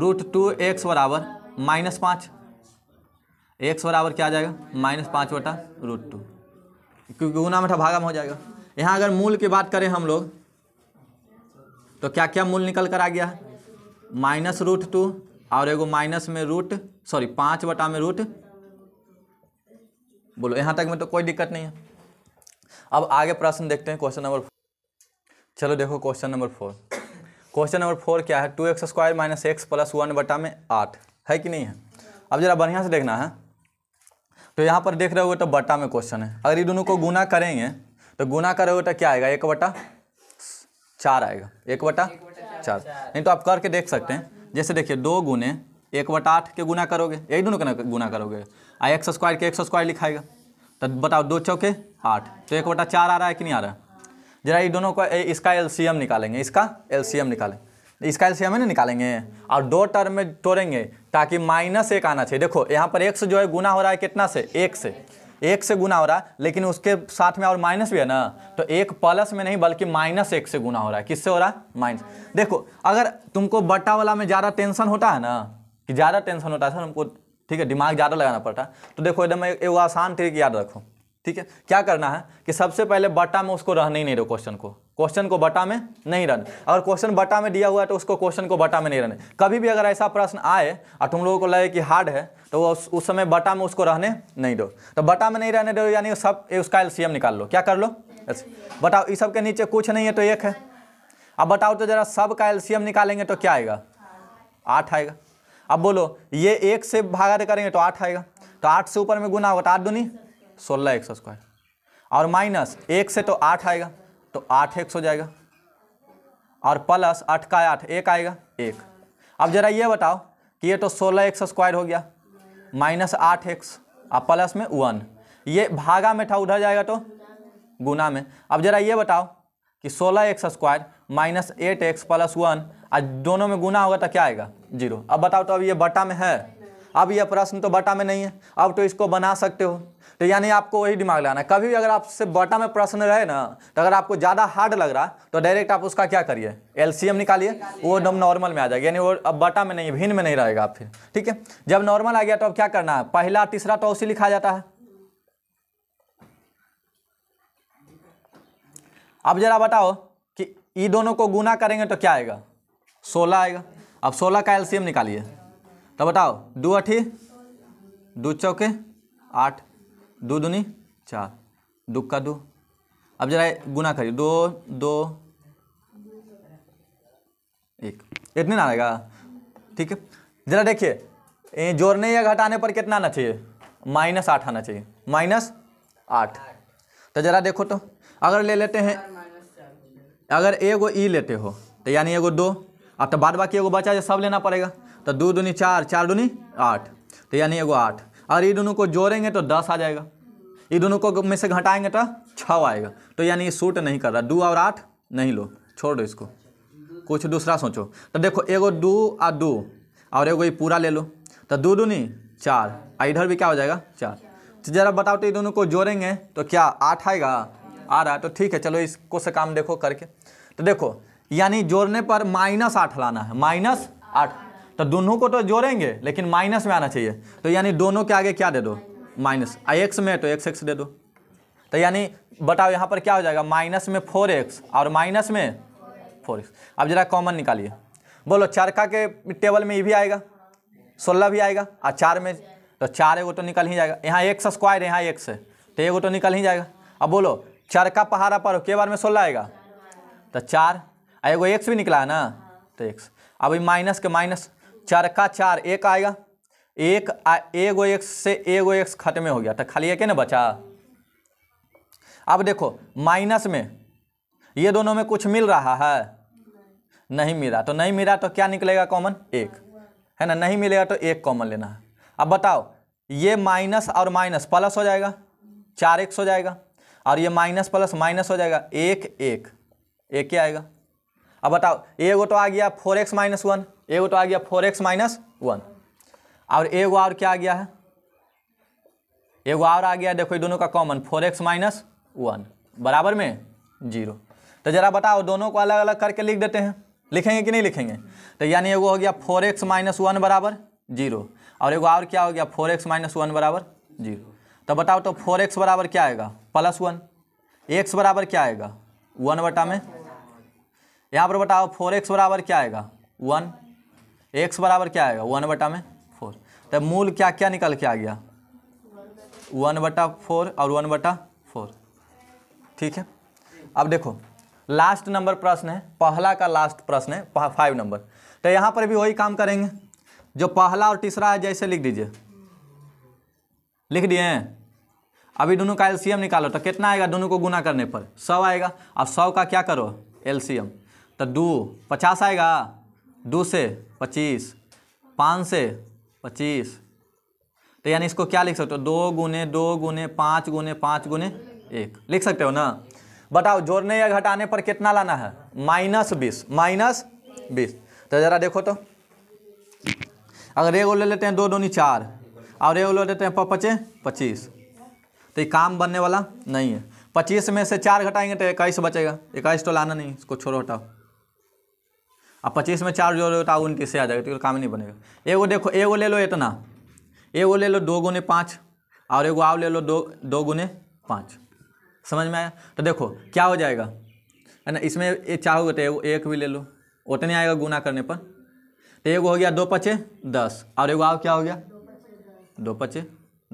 रूट टू एक्स बराबर माइनस पाँच एक्स बराबर क्या आ जाएगा माइनस पाँच बटा रूट टू क्योंकि गुना में भागा में हो जाएगा यहाँ अगर मूल की बात करें हम लोग तो क्या क्या मूल निकल कर आ गया माइनस रूट टू और एगो माइनस में रूट सॉरी पाँच बटा में रूट बोलो यहाँ तक में तो कोई दिक्कत नहीं है अब आगे प्रश्न देखते हैं क्वेश्चन नंबर चलो देखो question number four question number four क्या है two x square minus X plus one बटा में आठ है कि नहीं है अब ज़रा बढ़िया से देखना है तो यहाँ पर देख रहे हो तो बटा में क्वेश्चन है अगर ये दोनों को गुना करेंगे तो गुना करोगे तो क्या आएगा एक बटा चार आएगा एक बटा चार नहीं तो आप करके देख सकते हैं जैसे देखिए दो गुने एक बट आठ के गुना करोगे यही दोनों का गुना करोगे आ एक्स स्क्वायर के एक्स स्क्वायर लिखाएगा तो बताओ दो चौके आठ तो एक बटा चार आ रहा है कि नहीं आ रहा है जरा ये दोनों का इसका एम निकालेंगे इसका एम निकालेंगे इसका एम है ना निकालेंगे और दो टर्म में तोड़ेंगे ताकि माइनस एक आना चाहिए देखो यहाँ पर एक से जो है गुना हो रहा है कितना से एक से एक से गुना हो रहा है लेकिन उसके साथ में और माइनस भी है ना तो एक प्लस में नहीं बल्कि माइनस एक से गुना हो रहा है किससे हो रहा है माइनस देखो अगर तुमको बट्टा वाला में ज़्यादा टेंशन होता है ना कि ज़्यादा टेंशन होता है सर हमको ठीक है दिमाग ज़्यादा लगाना पड़ता है तो देखो एकदम एक आसान तरीके याद रखो ठीक है क्या करना है कि सबसे पहले बटा में उसको रहने ही नहीं दो क्वेश्चन को क्वेश्चन को बटा में नहीं रहने अगर क्वेश्चन बटा में दिया हुआ है तो उसको क्वेश्चन को बटा में नहीं रहने कभी भी अगर ऐसा प्रश्न आए और तुम लोगों को लगे कि हार्ड है तो उस, उस समय बटा में उसको रहने नहीं दो तो बटा में नहीं रहने दो यानी सब उसका एल निकाल लो क्या कर लो बटाओ इस सब के नीचे कुछ नहीं है तो एक है अब बताओ तो जरा सब का एलसीएम निकालेंगे तो क्या आएगा आठ आएगा अब बोलो ये एक से भागा करेंगे तो आठ आएगा तो आठ से ऊपर में गुना होगा तो आठ दूनी सोलह एक्स स्क्वायर और माइनस एक से तो आठ आएगा तो आठ एक्स हो जाएगा और प्लस आठ का आठ एक आएगा एक अब जरा ये बताओ कि ये तो सोलह एक्स स्क्वायर हो गया माइनस आठ एक्स और प्लस में वन ये भागा में था उधर जाएगा तो गुना में अब जरा ये बताओ कि सोलह X square minus eight X plus one और दोनों में गुना होगा तो क्या आएगा जीरो अब बताओ तो अब ये बटा में है अब यह प्रश्न तो बटा में नहीं है अब तो इसको बना सकते हो तो यानी आपको वही दिमाग लगाना है कभी भी अगर आपसे बटा में प्रश्न रहे ना तो अगर आपको ज़्यादा हार्ड लग रहा तो डायरेक्ट आप उसका क्या करिए एलसीएम निकालिए वो एकदम नॉर्मल में आ जाएगा यानी वो अब बटा में नहीं भिन्न में नहीं रहेगा आप फिर ठीक है जब नॉर्मल आ गया तो अब क्या करना है पहला तीसरा तो उसी लिखा जाता है अब जरा बताओ कि ये दोनों को गुना करेंगे तो क्या आएगा सोलह आएगा अब सोलह का एलसीएम निकालिए तो बताओ दो अठी दो चौके आठ दो दूनी चार दुक्का दो अब जरा गुना करिए दो दो एक इतने ना आएगा ठीक है जरा देखिए जोड़ने या घटाने पर कितना आना चाहिए माइनस आठ आना चाहिए माइनस आठ तो जरा देखो तो अगर ले लेते हैं अगर एगो ई लेते हो तो यानी एगो दो अब तो बाद बाकी एगो बचा है सब लेना पड़ेगा तो दो दूनी चार चार दूनी आठ तो यानी एगो आठ और ये दोनों को जोड़ेंगे तो दस आ जाएगा ये दोनों को में से घटाएंगे तो छः आएगा तो यानी ये सूट नहीं कर रहा दो और आठ नहीं लो छोड़ दो इसको कुछ दूसरा सोचो तो देखो एगो दो और दो और एगो ये पूरा ले लो तो दो दूनी चार आ इधर भी क्या हो जाएगा चार तो जरा बताओ तो ये दोनों को जोड़ेंगे तो क्या आठ आएगा आ रहा है तो ठीक है चलो इसको से काम देखो करके तो देखो यानी जोड़ने पर माइनस आठ लाना है माइनस आठ तो दोनों को तो जोड़ेंगे लेकिन माइनस में आना चाहिए तो यानी दोनों के आगे क्या दे दो माइनस आई एक्स में तो एक्स एक्स दे दो तो यानी बताओ यहाँ पर क्या हो जाएगा माइनस में फोर एक्स और माइनस में फोर एक्स अब जरा कॉमन निकालिए बोलो चरखा के टेबल में ये e भी आएगा सोलह भी आएगा और चार में तो चार एगो तो निकल ही जाएगा यहाँ एक्स स्क्वायर है यहाँ एक्स है तो एगो तो निकल ही जाएगा अब बोलो चरखा पहाड़ा पर के बार में सोलह आएगा तो चार एगो एक्स भी निकला है ना तो एक्स अभी माइनस के माइनस चार का चार एक आएगा एक एगो एक्स से एगो एक्स खत्म हो गया तो खाली एक ना बचा अब देखो माइनस में ये दोनों में कुछ मिल रहा है नहीं मिला तो नहीं मिला तो क्या निकलेगा कॉमन एक है ना नहीं मिलेगा तो एक कॉमन लेना है अब बताओ ये माइनस और माइनस प्लस हो जाएगा चार एक्स हो जाएगा और ये माइनस प्लस माइनस हो जाएगा एक एक एक ही आएगा अब बताओ एगो तो आ गया फोर एक्स माइनस वन एगो तो आ गया फोर एक्स माइनस वन और एगो और क्या आ गया है एगो और आ गया देखो ये दोनों का common four X minus one बराबर में जीरो तो जरा बताओ दोनों को अलग अलग करके लिख देते हैं लिखेंगे कि नहीं लिखेंगे तो यानी एगो हो गया फोर एक्स माइनस वन बराबर जीरो और एगो और क्या हो गया फोर एक्स माइनस वन बराबर जीरो तो बताओ तो फोर एक्स बराबर क्या आएगा प्लस वन एक्स बराबर क्या आएगा वन बटा में यहाँ पर बताओ फोर एक्स बराबर क्या आएगा वन एक्स बराबर क्या आएगा वन बटा में फोर तो मूल क्या क्या निकल के आ गया वन बटा फोर और वन बटा फोर ठीक है अब देखो लास्ट नंबर प्रश्न है पहला का लास्ट प्रश्न है फाइव नंबर तो यहाँ पर भी वही काम करेंगे जो पहला और तीसरा है जैसे लिख दीजिए लिख दिए हैं अभी दोनों का एलसीएम निकालो तो कितना आएगा दोनों को गुना करने पर सौ आएगा अब सौ का क्या करो एलसीएम तो दो पचास आएगा दो से पच्चीस पाँच से पच्चीस तो यानी इसको क्या लिख सकते हो दो गुने दो गुने पाँच गुने पाँच गुने एक लिख सकते हो ना बताओ जोड़ने या घटाने पर कितना लाना है माइनस बीस माइनस बीस तो ज़रा देखो तो अगर एक ले लेते हैं दो दोनी चार और एक ले लेते हैं पचे पच्चीस तो ये काम बनने वाला नहीं है पच्चीस में से चार घटाएंगे तो इक्कीस बचेगा इक्कीस तो लाना नहीं इसको छोड़ो हटाओ आ पच्चीस में चार जोड़ो तो उनतीस से आ जाएगा तो काम नहीं बनेगा एगो देखो एगो ले लो इतना एगो ले लो दो गुने पाँच और एगो आओ ले लो दो दो गुने पाँच समझ में आया तो देखो क्या हो जाएगा है ना इसमें ये चाहोगे तो एगो एक भी ले लो उतने आएगा गुना करने पर तो एगो हो गया दो पचे दस और एगो आओ क्या हो गया दो पचे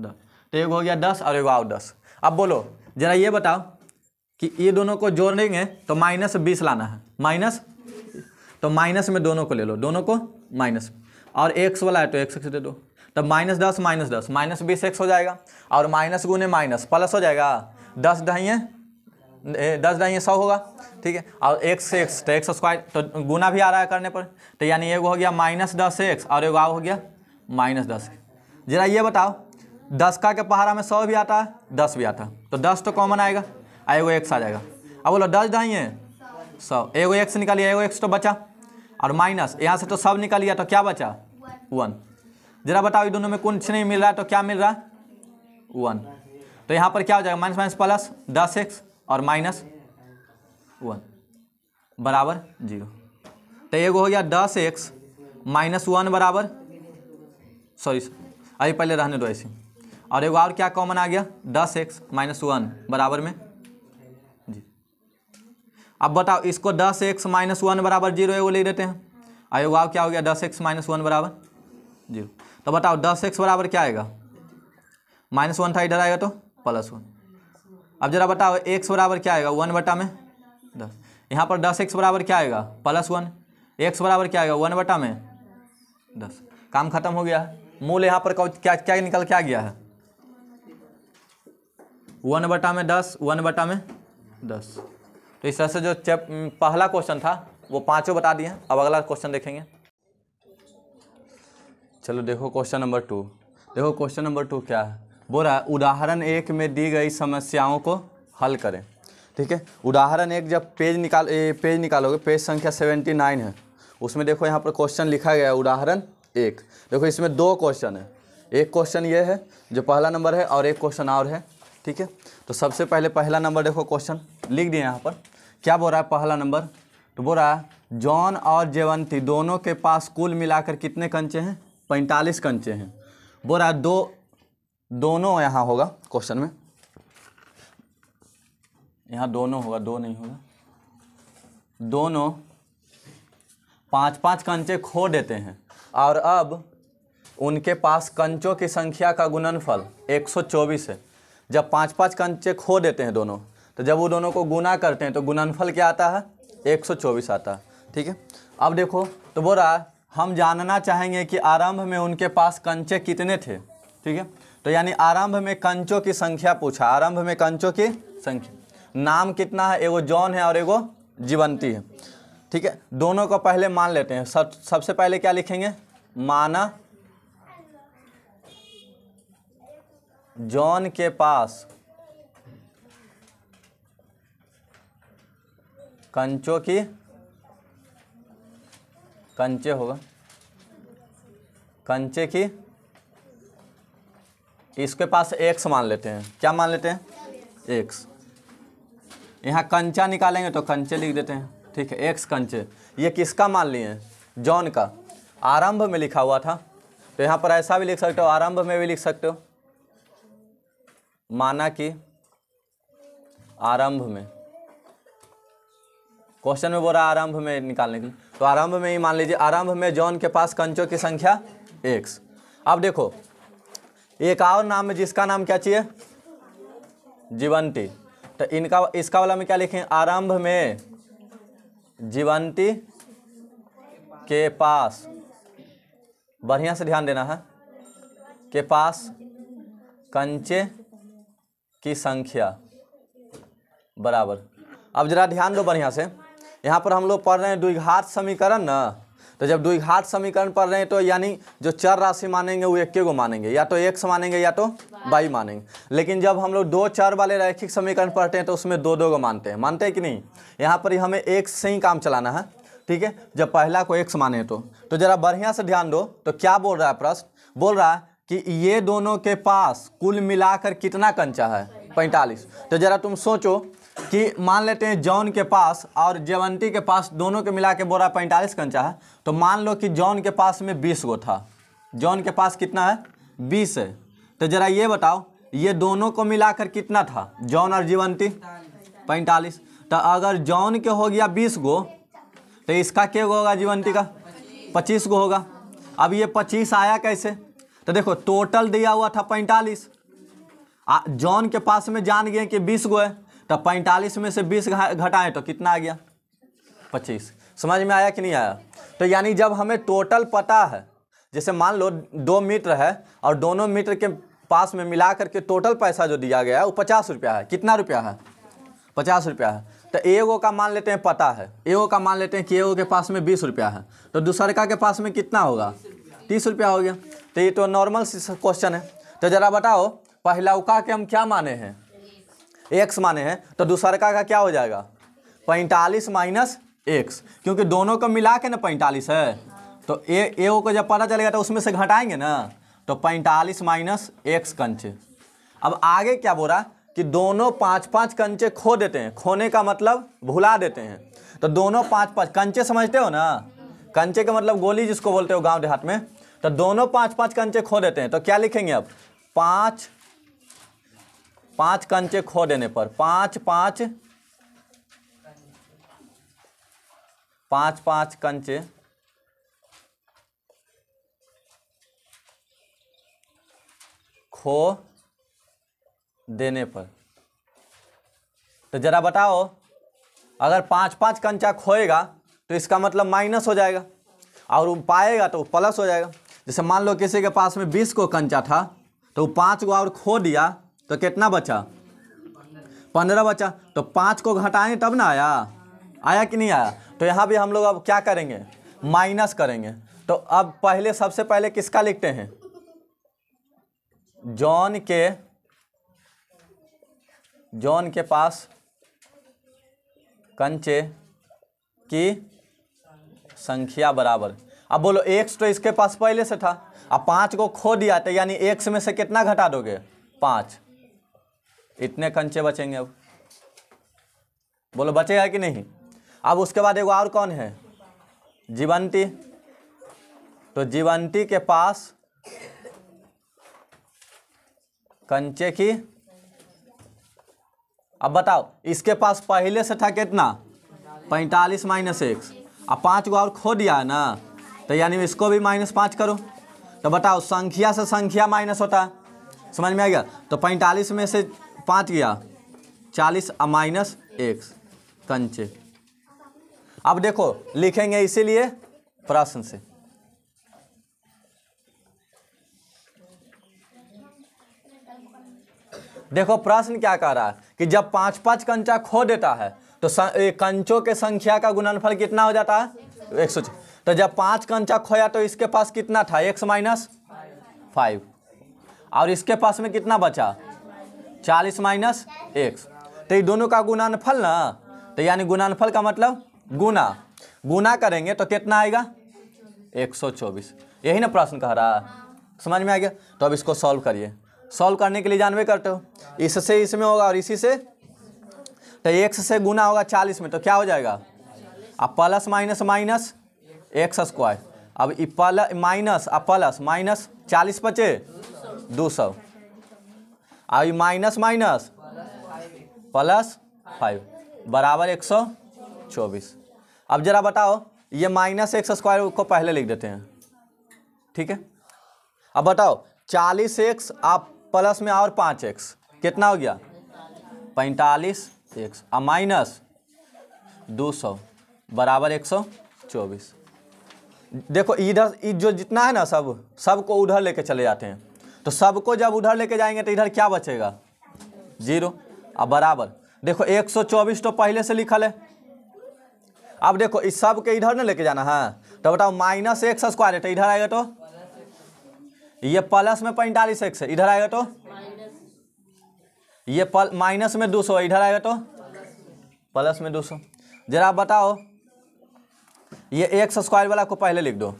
दस तो एगो हो गया दस और एगो आओ दस अब बोलो जरा ये बताओ कि ये दोनों को जोड़ देंगे तो माइनस बीस लाना है माइनस तो माइनस में दोनों को ले लो दोनों को माइनस और एक्स वाला है तो एक्स एक्स दे दो तब तो माइनस दस माइनस दस माइनस बीस एक्स हो जाएगा और माइनस गुने माइनस प्लस हो जाएगा दस ढाइए दस ढाइए सौ होगा ठीक है और एक्स एक्स तो एक्स स्क्वायर तो गुना भी आ रहा है करने पर तो यानी एगो हो गया माइनस दस एक्स और एगो हो गया माइनस दस जरा ये बताओ दस का के पहाड़ा में सौ भी आता है दस भी आता है तो दस तो कॉमन आएगा एगो एक्स आ जाएगा अब बोलो दस ढाइए सौ एगो एक्स निकालिए एगो एक्स तो बचा और माइनस यहाँ से तो सब निकल गया तो क्या बचा वन जरा बताओ ये दोनों में कुछ नहीं मिल रहा है तो क्या मिल रहा है वन तो यहाँ पर क्या हो जाएगा माइनस माइनस प्लस दस एक्स और माइनस वन बराबर जीरो तो एगो हो गया दस एक्स माइनस वन बराबर सॉरी अभी पहले रहने दो ऐसे और एगो और क्या कॉमन आ गया दस एक्स माइनस वन बराबर में अब बताओ इसको दस एक्स माइनस वन बराबर जीरो एगो लिख देते हैं आयोग आओ क्या हो गया दस एक्स माइनस वन बराबर जीरो तो बताओ दस एक्स बराबर क्या आएगा माइनस वन था इधर आएगा तो प्लस वन अब जरा बताओ एक्स बराबर क्या आएगा वन बटा में दस यहाँ पर दस एक्स बराबर क्या आएगा प्लस वन एक्स बराबर क्या आएगा वन बटा में दस काम खत्म हो गया मूल यहाँ पर क्या क्या निकल क्या गया है वन बटा में दस वन बटा में दस तो इस तरह से जो चैप पहला क्वेश्चन था वो पांचों बता दिए अब अगला क्वेश्चन देखेंगे चलो देखो क्वेश्चन नंबर टू देखो क्वेश्चन नंबर टू क्या है है उदाहरण एक में दी गई समस्याओं को हल करें ठीक है उदाहरण एक जब पेज निकाल ए, पेज निकालोगे पेज संख्या सेवेंटी नाइन है उसमें देखो यहाँ पर क्वेश्चन लिखा गया है उदाहरण एक देखो इसमें दो क्वेश्चन है एक क्वेश्चन ये है जो पहला नंबर है और एक क्वेश्चन और है ठीक है तो सबसे पहले पहला नंबर देखो क्वेश्चन लिख दिए यहाँ पर क्या बोल रहा है पहला नंबर तो बोल रहा है जॉन और जेवंती दोनों के पास कुल मिलाकर कितने कंचे हैं पैंतालीस कंचे हैं बोल रहा है दो दोनों यहाँ होगा क्वेश्चन में यहाँ दोनों होगा दो नहीं होगा दोनों पांच पांच कंचे खो देते हैं और अब उनके पास कंचों की संख्या का गुणनफल 124 है जब पांच पांच कंचे खो देते हैं दोनों तो जब वो दोनों को गुना करते हैं तो गुणनफल क्या आता है 124 आता है ठीक है अब देखो तो बोल रहा हम जानना चाहेंगे कि आरंभ में उनके पास कंचे कितने थे ठीक है तो यानी आरंभ में कंचों की संख्या पूछा आरंभ में कंचों की संख्या नाम कितना है एगो जॉन है और एगो जीवंती है ठीक है दोनों को पहले मान लेते हैं सब सबसे पहले क्या लिखेंगे माना जॉन के पास कंचों की कंचे होगा कंचे की इसके पास एक्स मान लेते हैं क्या मान लेते हैं एक्स यहाँ कंचा निकालेंगे तो कंचे लिख देते हैं ठीक है एक्स कंचे ये किसका मान लिए जॉन का आरंभ में लिखा हुआ था तो यहाँ पर ऐसा भी लिख सकते हो आरंभ में भी लिख सकते हो माना कि आरंभ में क्वेश्चन में बोला आरंभ में निकालने के लिए तो आरंभ में ही मान लीजिए आरंभ में जॉन के पास कंचों की संख्या एक्स अब देखो एक और नाम है जिसका नाम क्या चाहिए जीवंती तो इनका इसका वाला में क्या लिखें आरंभ में जीवंती के पास बढ़िया से ध्यान देना है हाँ? के पास कंचे की संख्या बराबर अब जरा ध्यान दो बढ़िया से यहाँ पर हम लोग पढ़ रहे हैं द्विघात समीकरण न तो जब द्विघात समीकरण पढ़ रहे हैं तो यानी जो चर राशि मानेंगे वो एक को मानेंगे या तो एक मानेंगे या तो बाई मानेंगे लेकिन जब हम लोग दो चर वाले रैखिक समीकरण पढ़ते हैं तो उसमें दो दो को मानते हैं मानते हैं कि नहीं यहाँ पर हमें एक से ही काम चलाना है ठीक है जब पहला को एक माने तो तो ज़रा बढ़िया से ध्यान दो तो क्या बोल रहा है प्रश्न बोल रहा है कि ये दोनों के पास कुल मिलाकर कितना कंचा है पैंतालीस तो ज़रा तुम सोचो कि मान लेते हैं जॉन के पास और जेवंती के पास दोनों के मिला के बोरा पैंतालीस कंचा है तो मान लो कि जॉन के पास में बीस गो था जॉन के पास कितना है बीस है तो ज़रा ये बताओ ये दोनों को मिलाकर कितना था जॉन और जीवंती पैंतालीस तो अगर जॉन के हो गया बीस गो तो इसका क्या गो होगा जीवंती का पच्चीस गो होगा अब ये पच्चीस आया कैसे तो देखो टोटल दिया हुआ था पैंतालीस जॉन के पास में जान गए कि बीस गो है तो पैंतालीस में से बीस घटाएं तो कितना आ गया पच्चीस समझ में आया कि नहीं आया तो यानी जब हमें टोटल पता है जैसे मान लो दो मीटर है और दोनों मीटर के पास में मिला करके टोटल पैसा जो दिया गया है वो पचास रुपया है कितना रुपया है पचास रुपया है तो एगो का मान लेते हैं पता है एगो का मान लेते हैं कि एगो के पास में बीस रुपया है तो दूसरका के पास में कितना होगा तीस रुपया हो गया तो ये तो नॉर्मल क्वेश्चन है तो ज़रा बताओ पहला के हम क्या माने हैं एक्स माने हैं तो दूसरका का क्या हो जाएगा पैंतालीस माइनस एक्स क्योंकि दोनों को मिला के ना पैंतालीस है तो ए ए को जब पता चलेगा तो उसमें से घटाएंगे ना तो पैंतालीस माइनस एक्स कंचे अब आगे क्या बोला कि दोनों पाँच पाँच कंचे खो देते हैं खोने का मतलब भुला देते हैं तो दोनों पाँच पाँच कंचे समझते हो ना कंचे का मतलब गोली जिसको बोलते हो गाँव देहात में तो दोनों पाँच पाँच कंचे खो देते हैं तो क्या लिखेंगे अब पाँच पांच कंचे खो देने पर पांच पांच पांच पांच कंचे खो देने पर तो जरा बताओ अगर पाँच पाँच कंचा खोएगा तो इसका मतलब माइनस हो जाएगा और वो पाएगा तो प्लस हो जाएगा जैसे मान लो किसी के पास में बीस को कंचा था तो वो पाँच को और खो दिया तो कितना बचा पंद्रह बचा तो पाँच को घटाएं तब ना आया आया कि नहीं आया तो यहाँ भी हम लोग अब क्या करेंगे माइनस करेंगे तो अब पहले सबसे पहले किसका लिखते हैं जॉन के जॉन के पास कंचे की संख्या बराबर अब बोलो एक्स तो इसके पास पहले से था अब पाँच को खो दिया था तो यानी एक्स में से कितना घटा दोगे पाँच इतने कंचे बचेंगे अब बोलो बचेगा कि नहीं अब उसके बाद एक और कौन है जीवंती तो जीवंती के पास कंचे की अब बताओ इसके पास पहले से था कितना पैंतालीस माइनस एक अब पाँच को और खो दिया है ना तो यानी इसको भी माइनस पाँच करो तो बताओ संख्या से संख्या माइनस होता है समझ में आ गया तो पैंतालीस में से पाँच गया चालीस माइनस एक्स कंचे अब देखो लिखेंगे इसीलिए प्रश्न से देखो प्रश्न क्या कह रहा है कि जब पांच पांच कंचा खो देता है तो कंचों के संख्या का गुणनफल कितना हो जाता है एक सौ तो जब पांच कंचा खोया तो इसके पास कितना था एक्स माइनस फाइव और इसके पास में कितना बचा चालीस माइनस एक्स तो ये दोनों का गुणनफल ना तो यानी गुणनफल का मतलब गुना गुना करेंगे तो कितना आएगा एक सौ चौबीस यही ना प्रश्न कह रहा है समझ में आ गया तो अब इसको सॉल्व करिए सॉल्व करने के लिए जानवे करते हो इससे इसमें होगा और इसी से तो एक से गुना होगा चालीस में तो क्या हो जाएगा अब प्लस माइनस माइनस एक स्क्वायर अब प्लस माइनस अब प्लस माइनस चालीस बचे दो सौ अभी माइनस माइनस प्लस फाइव बराबर एक सौ चौबीस अब जरा बताओ ये माइनस एक्स स्क्वायर को पहले लिख देते हैं ठीक है अब बताओ चालीस एक्स आप प्लस में और पाँच एक्स कितना हो गया पैंतालीस एक्स और माइनस दो सौ बराबर एक सौ चौबीस देखो इधर जो जितना है ना सब सबको उधर लेके चले जाते हैं तो सबको जब उधर लेके जाएंगे तो इधर क्या बचेगा जीरो अब बराबर देखो 124 तो पहले से लिखल है अब देखो इस सब के इधर ना लेके जाना है हाँ। तो बताओ माइनस एक्स स्क्वायर है तो इधर आएगा तो ये प्लस में पैंतालीस एक्स है इधर आएगा तो ये पल माइनस में दो सौ इधर आएगा तो प्लस में दो सौ जरा बताओ ये एक्स स्क्वायर वाला को पहले लिख दो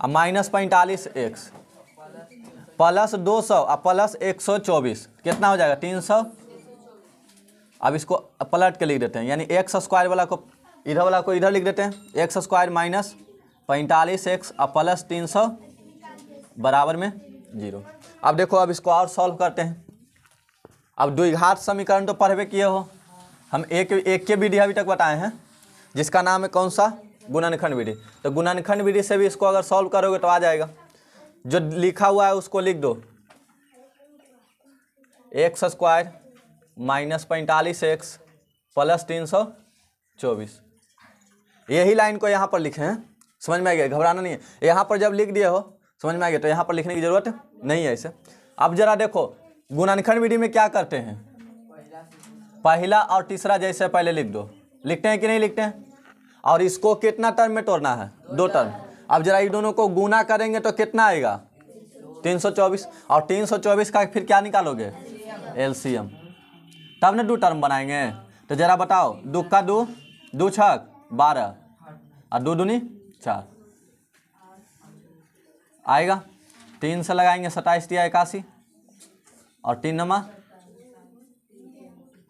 अब माइनस पैंतालीस एक्स प्लस दो सौ और प्लस एक सौ चौबीस कितना हो जाएगा तीन सौ अब इसको पलट के लिख देते हैं यानी एक सौ स्क्वायर वाला को इधर वाला को इधर लिख देते हैं एक सौ स्क्वायर माइनस पैंतालीस एक्स और प्लस तीन सौ बराबर में जीरो अब देखो अब इसको और सॉल्व करते हैं अब द्विघात समीकरण तो पढ़वे किए हो हम एक एक के विधि अभी तक बताए हैं जिसका नाम है कौन सा गुणनखंड विधि तो गुणनखंड विधि से भी इसको अगर सॉल्व करोगे तो आ जाएगा जो लिखा हुआ है उसको लिख दो एक्स स्क्वायर माइनस पैंतालीस एक्स प्लस तीन सौ चौबीस यही लाइन को यहाँ पर लिखे हैं समझ में आ गया घबराना नहीं है यहाँ पर जब लिख दिए हो समझ में आ गया तो यहाँ पर लिखने की जरूरत नहीं है इसे अब जरा देखो गुणानखंड विधि में क्या करते हैं पहला और तीसरा जैसे पहले लिख दो लिखते हैं कि नहीं लिखते हैं और इसको कितना टर्म में तोड़ना है दो टर्म अब जरा इन दोनों को गुना करेंगे तो कितना आएगा तीन सौ चौबीस और तीन सौ चौबीस का फिर क्या निकालोगे एम तब ना दो टर्म बनाएंगे तो जरा बताओ का दो दो छक बारह और दो दूनी चार आएगा तीन से लगाएंगे सताइस टिया इक्यासी और तीन नंबर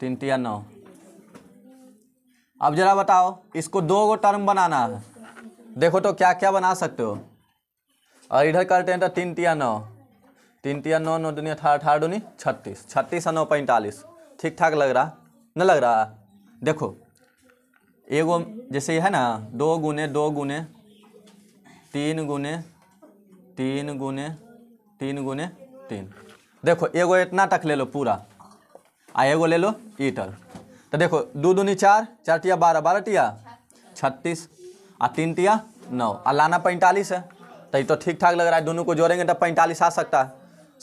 तीन टिया नौ अब जरा बताओ इसको दो गो टर्म बनाना है देखो तो क्या क्या बना सकते हो और इधर करते हैं तो तीन तिया नौ तीन तिया नौ नौ दुनिया अठारह अठारह दुनी छत्तीस छत्तीस और नौ पैंतालीस ठीक ठाक लग रहा न लग रहा देखो एगो जैसे है ना दो गुने दो गुने तीन गुने तीन गुने तीन गुने तीन देखो एगो इतना तक ले लो पूरा आ एगो ले लो ईटर तो देखो दो दूनी चार चार टिया बारह बारह टिया छत्तीस आ तीन तिया नौ आ लाना पैंतालीस है तो तो ठीक ठाक लग रहा है दोनों को जोड़ेंगे तो पैंतालीस आ सकता है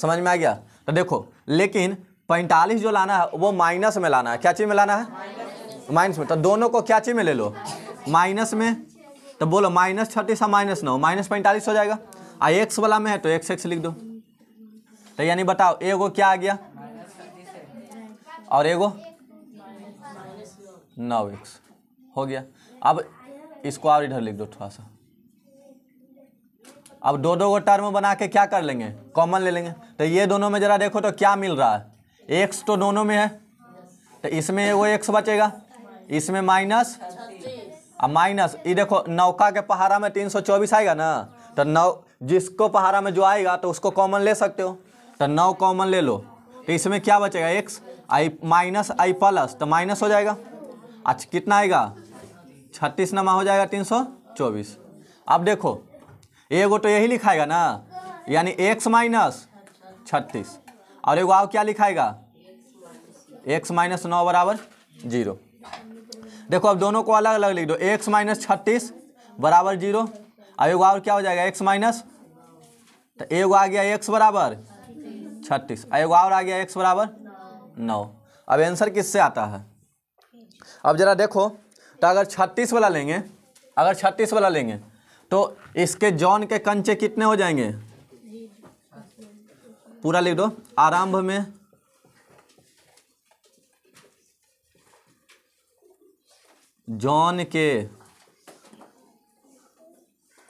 समझ में आ गया तो देखो लेकिन पैंतालीस जो लाना है वो माइनस में लाना है क्या चीज़ में लाना है माइनस में तो दोनों को क्या चीज़ में ले लो माइनस में तो बोलो माइनस छत्तीस और माइनस नौ माइनस पैंतालीस हो जाएगा आ एक्स वाला में है तो एक्स एक्स लिख दो तो यानी बताओ एगो क्या आ गया और एगो नौ एक्स हो गया अब इसको और इधर लिख दो थोड़ा सा अब दो दो को टर्म बना के क्या कर लेंगे कॉमन ले लेंगे तो ये दोनों में जरा देखो तो क्या मिल रहा है एक्स तो दोनों में है तो इसमें वो एक्स बचेगा इसमें माइनस अब माइनस ये देखो नौका के पहाड़ा में तीन सौ चौबीस आएगा ना तो नौ जिसको पहाड़ा में जो आएगा तो उसको कॉमन ले सकते हो तो नौ कॉमन ले लो तो इसमें क्या बचेगा X I minus I plus तो माइनस हो जाएगा अच्छा कितना आएगा छत्तीस नमा हो जाएगा तीन सौ चौबीस अब देखो एगो तो यही लिखाएगा ना यानी एक्स माइनस छत्तीस और एगो आओ क्या लिखाएगा एक्स माइनस नौ बराबर जीरो देखो अब दोनों को अलग अलग लिख दो एक्स माइनस छत्तीस बराबर जीरो और एगो और क्या हो जाएगा एक्स माइनस तो एगो आ गया एक्स बराबर छत्तीस एगो और आ गया एक्स बराबर नौ अब आंसर किससे आता है अब जरा देखो तो अगर छत्तीस वाला लेंगे अगर छत्तीस वाला लेंगे तो इसके जॉन के कंचे कितने हो जाएंगे पूरा लिख दो आरंभ में जॉन के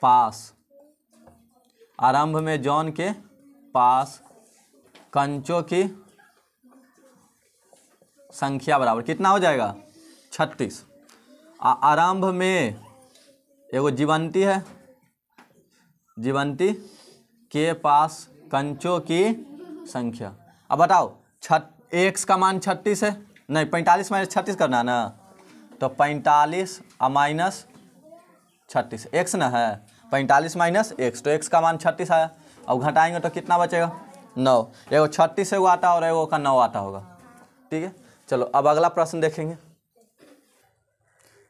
पास आरंभ में जॉन के पास कंचों की संख्या बराबर कितना हो जाएगा छत्तीस आरंभ में एगो जीवंती है जीवंती के पास कंचों की संख्या अब बताओ छत एक्स का मान छत्तीस है नहीं पैंतालीस माइनस छत्तीस करना ना तो पैंतालीस और माइनस छत्तीस एक्स ना है पैंतालीस माइनस एक्स तो एक्स का मान छत्तीस आया अब घटाएंगे तो कितना बचेगा नौ एगो छत्तीस एगो आता और एगो का नौ आता होगा ठीक है चलो अब अगला प्रश्न देखेंगे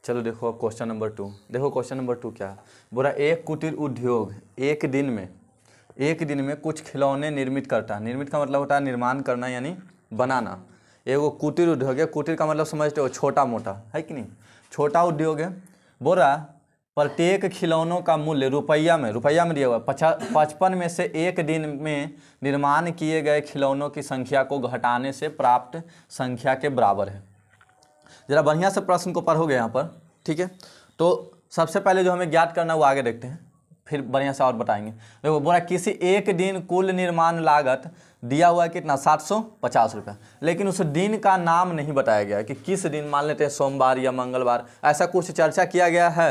चलो देखो अब क्वेश्चन नंबर टू देखो क्वेश्चन नंबर टू क्या बोला एक कुटीर उद्योग एक दिन में एक दिन में कुछ खिलौने निर्मित करता है निर्मित का मतलब होता है निर्माण करना यानी बनाना एगो कुटीर उद्योग है कुटीर का मतलब समझते हो छोटा मोटा है कि नहीं छोटा उद्योग है बोरा प्रत्येक खिलौनों का मूल्य रुपया में रुपया में दिया हुआ पचा पचपन में से एक दिन में निर्माण किए गए खिलौनों की संख्या को घटाने से प्राप्त संख्या के बराबर है ज़रा बढ़िया से प्रश्न को पढ़ोगे यहाँ पर ठीक है तो सबसे पहले जो हमें ज्ञात करना है वो आगे देखते हैं फिर बढ़िया से और बताएंगे देखो बोला किसी एक दिन कुल निर्माण लागत दिया हुआ है कितना सात सौ पचास रुपये लेकिन उस दिन का नाम नहीं बताया गया कि किस दिन मान लेते हैं सोमवार या मंगलवार ऐसा कुछ चर्चा किया गया है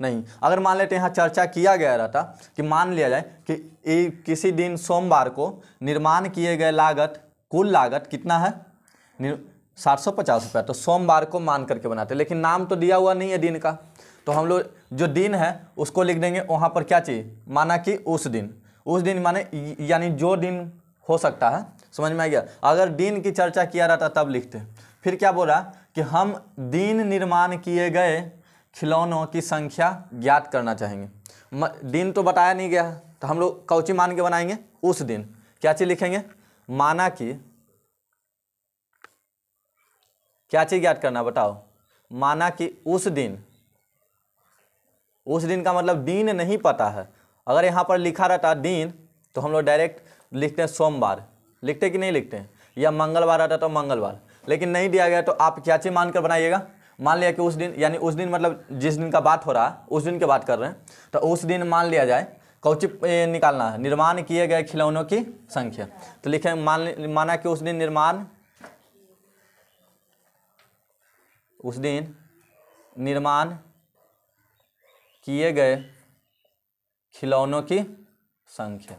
नहीं अगर मान लेते हैं यहाँ चर्चा किया गया रहता कि मान लिया जाए कि किसी दिन सोमवार को निर्माण किए गए लागत कुल लागत कितना है सात सौ पचास रुपया तो सोमवार को मान करके बनाते हैं लेकिन नाम तो दिया हुआ नहीं है दिन का तो हम लोग जो दिन है उसको लिख देंगे वहाँ पर क्या चीज़ माना कि उस दिन उस दिन माने यानी जो दिन हो सकता है समझ में आ गया अगर दिन की चर्चा किया रहता तब लिखते फिर क्या बोला कि हम दिन निर्माण किए गए खिलौनों की संख्या ज्ञात करना चाहेंगे दिन तो बताया नहीं गया तो हम लोग कौची मान के बनाएंगे उस दिन क्या चीज़ लिखेंगे माना कि क्या चीज़ याद करना बताओ माना कि उस दिन उस दिन का मतलब दिन नहीं पता है अगर यहाँ पर लिखा रहता दिन तो हम लोग डायरेक्ट लिखते हैं सोमवार लिखते कि नहीं लिखते या मंगलवार आता तो मंगलवार लेकिन नहीं दिया गया तो आप क्या चीज़ मानकर बनाइएगा मान लिया कि उस दिन यानी उस दिन मतलब जिस दिन का बात हो रहा उस दिन की बात कर रहे हैं तो उस दिन मान लिया जाए कौचि निकालना है निर्माण किए गए खिलौनों की संख्या तो लिखें मान माना कि उस दिन निर्माण उस दिन निर्माण किए गए खिलौनों की संख्या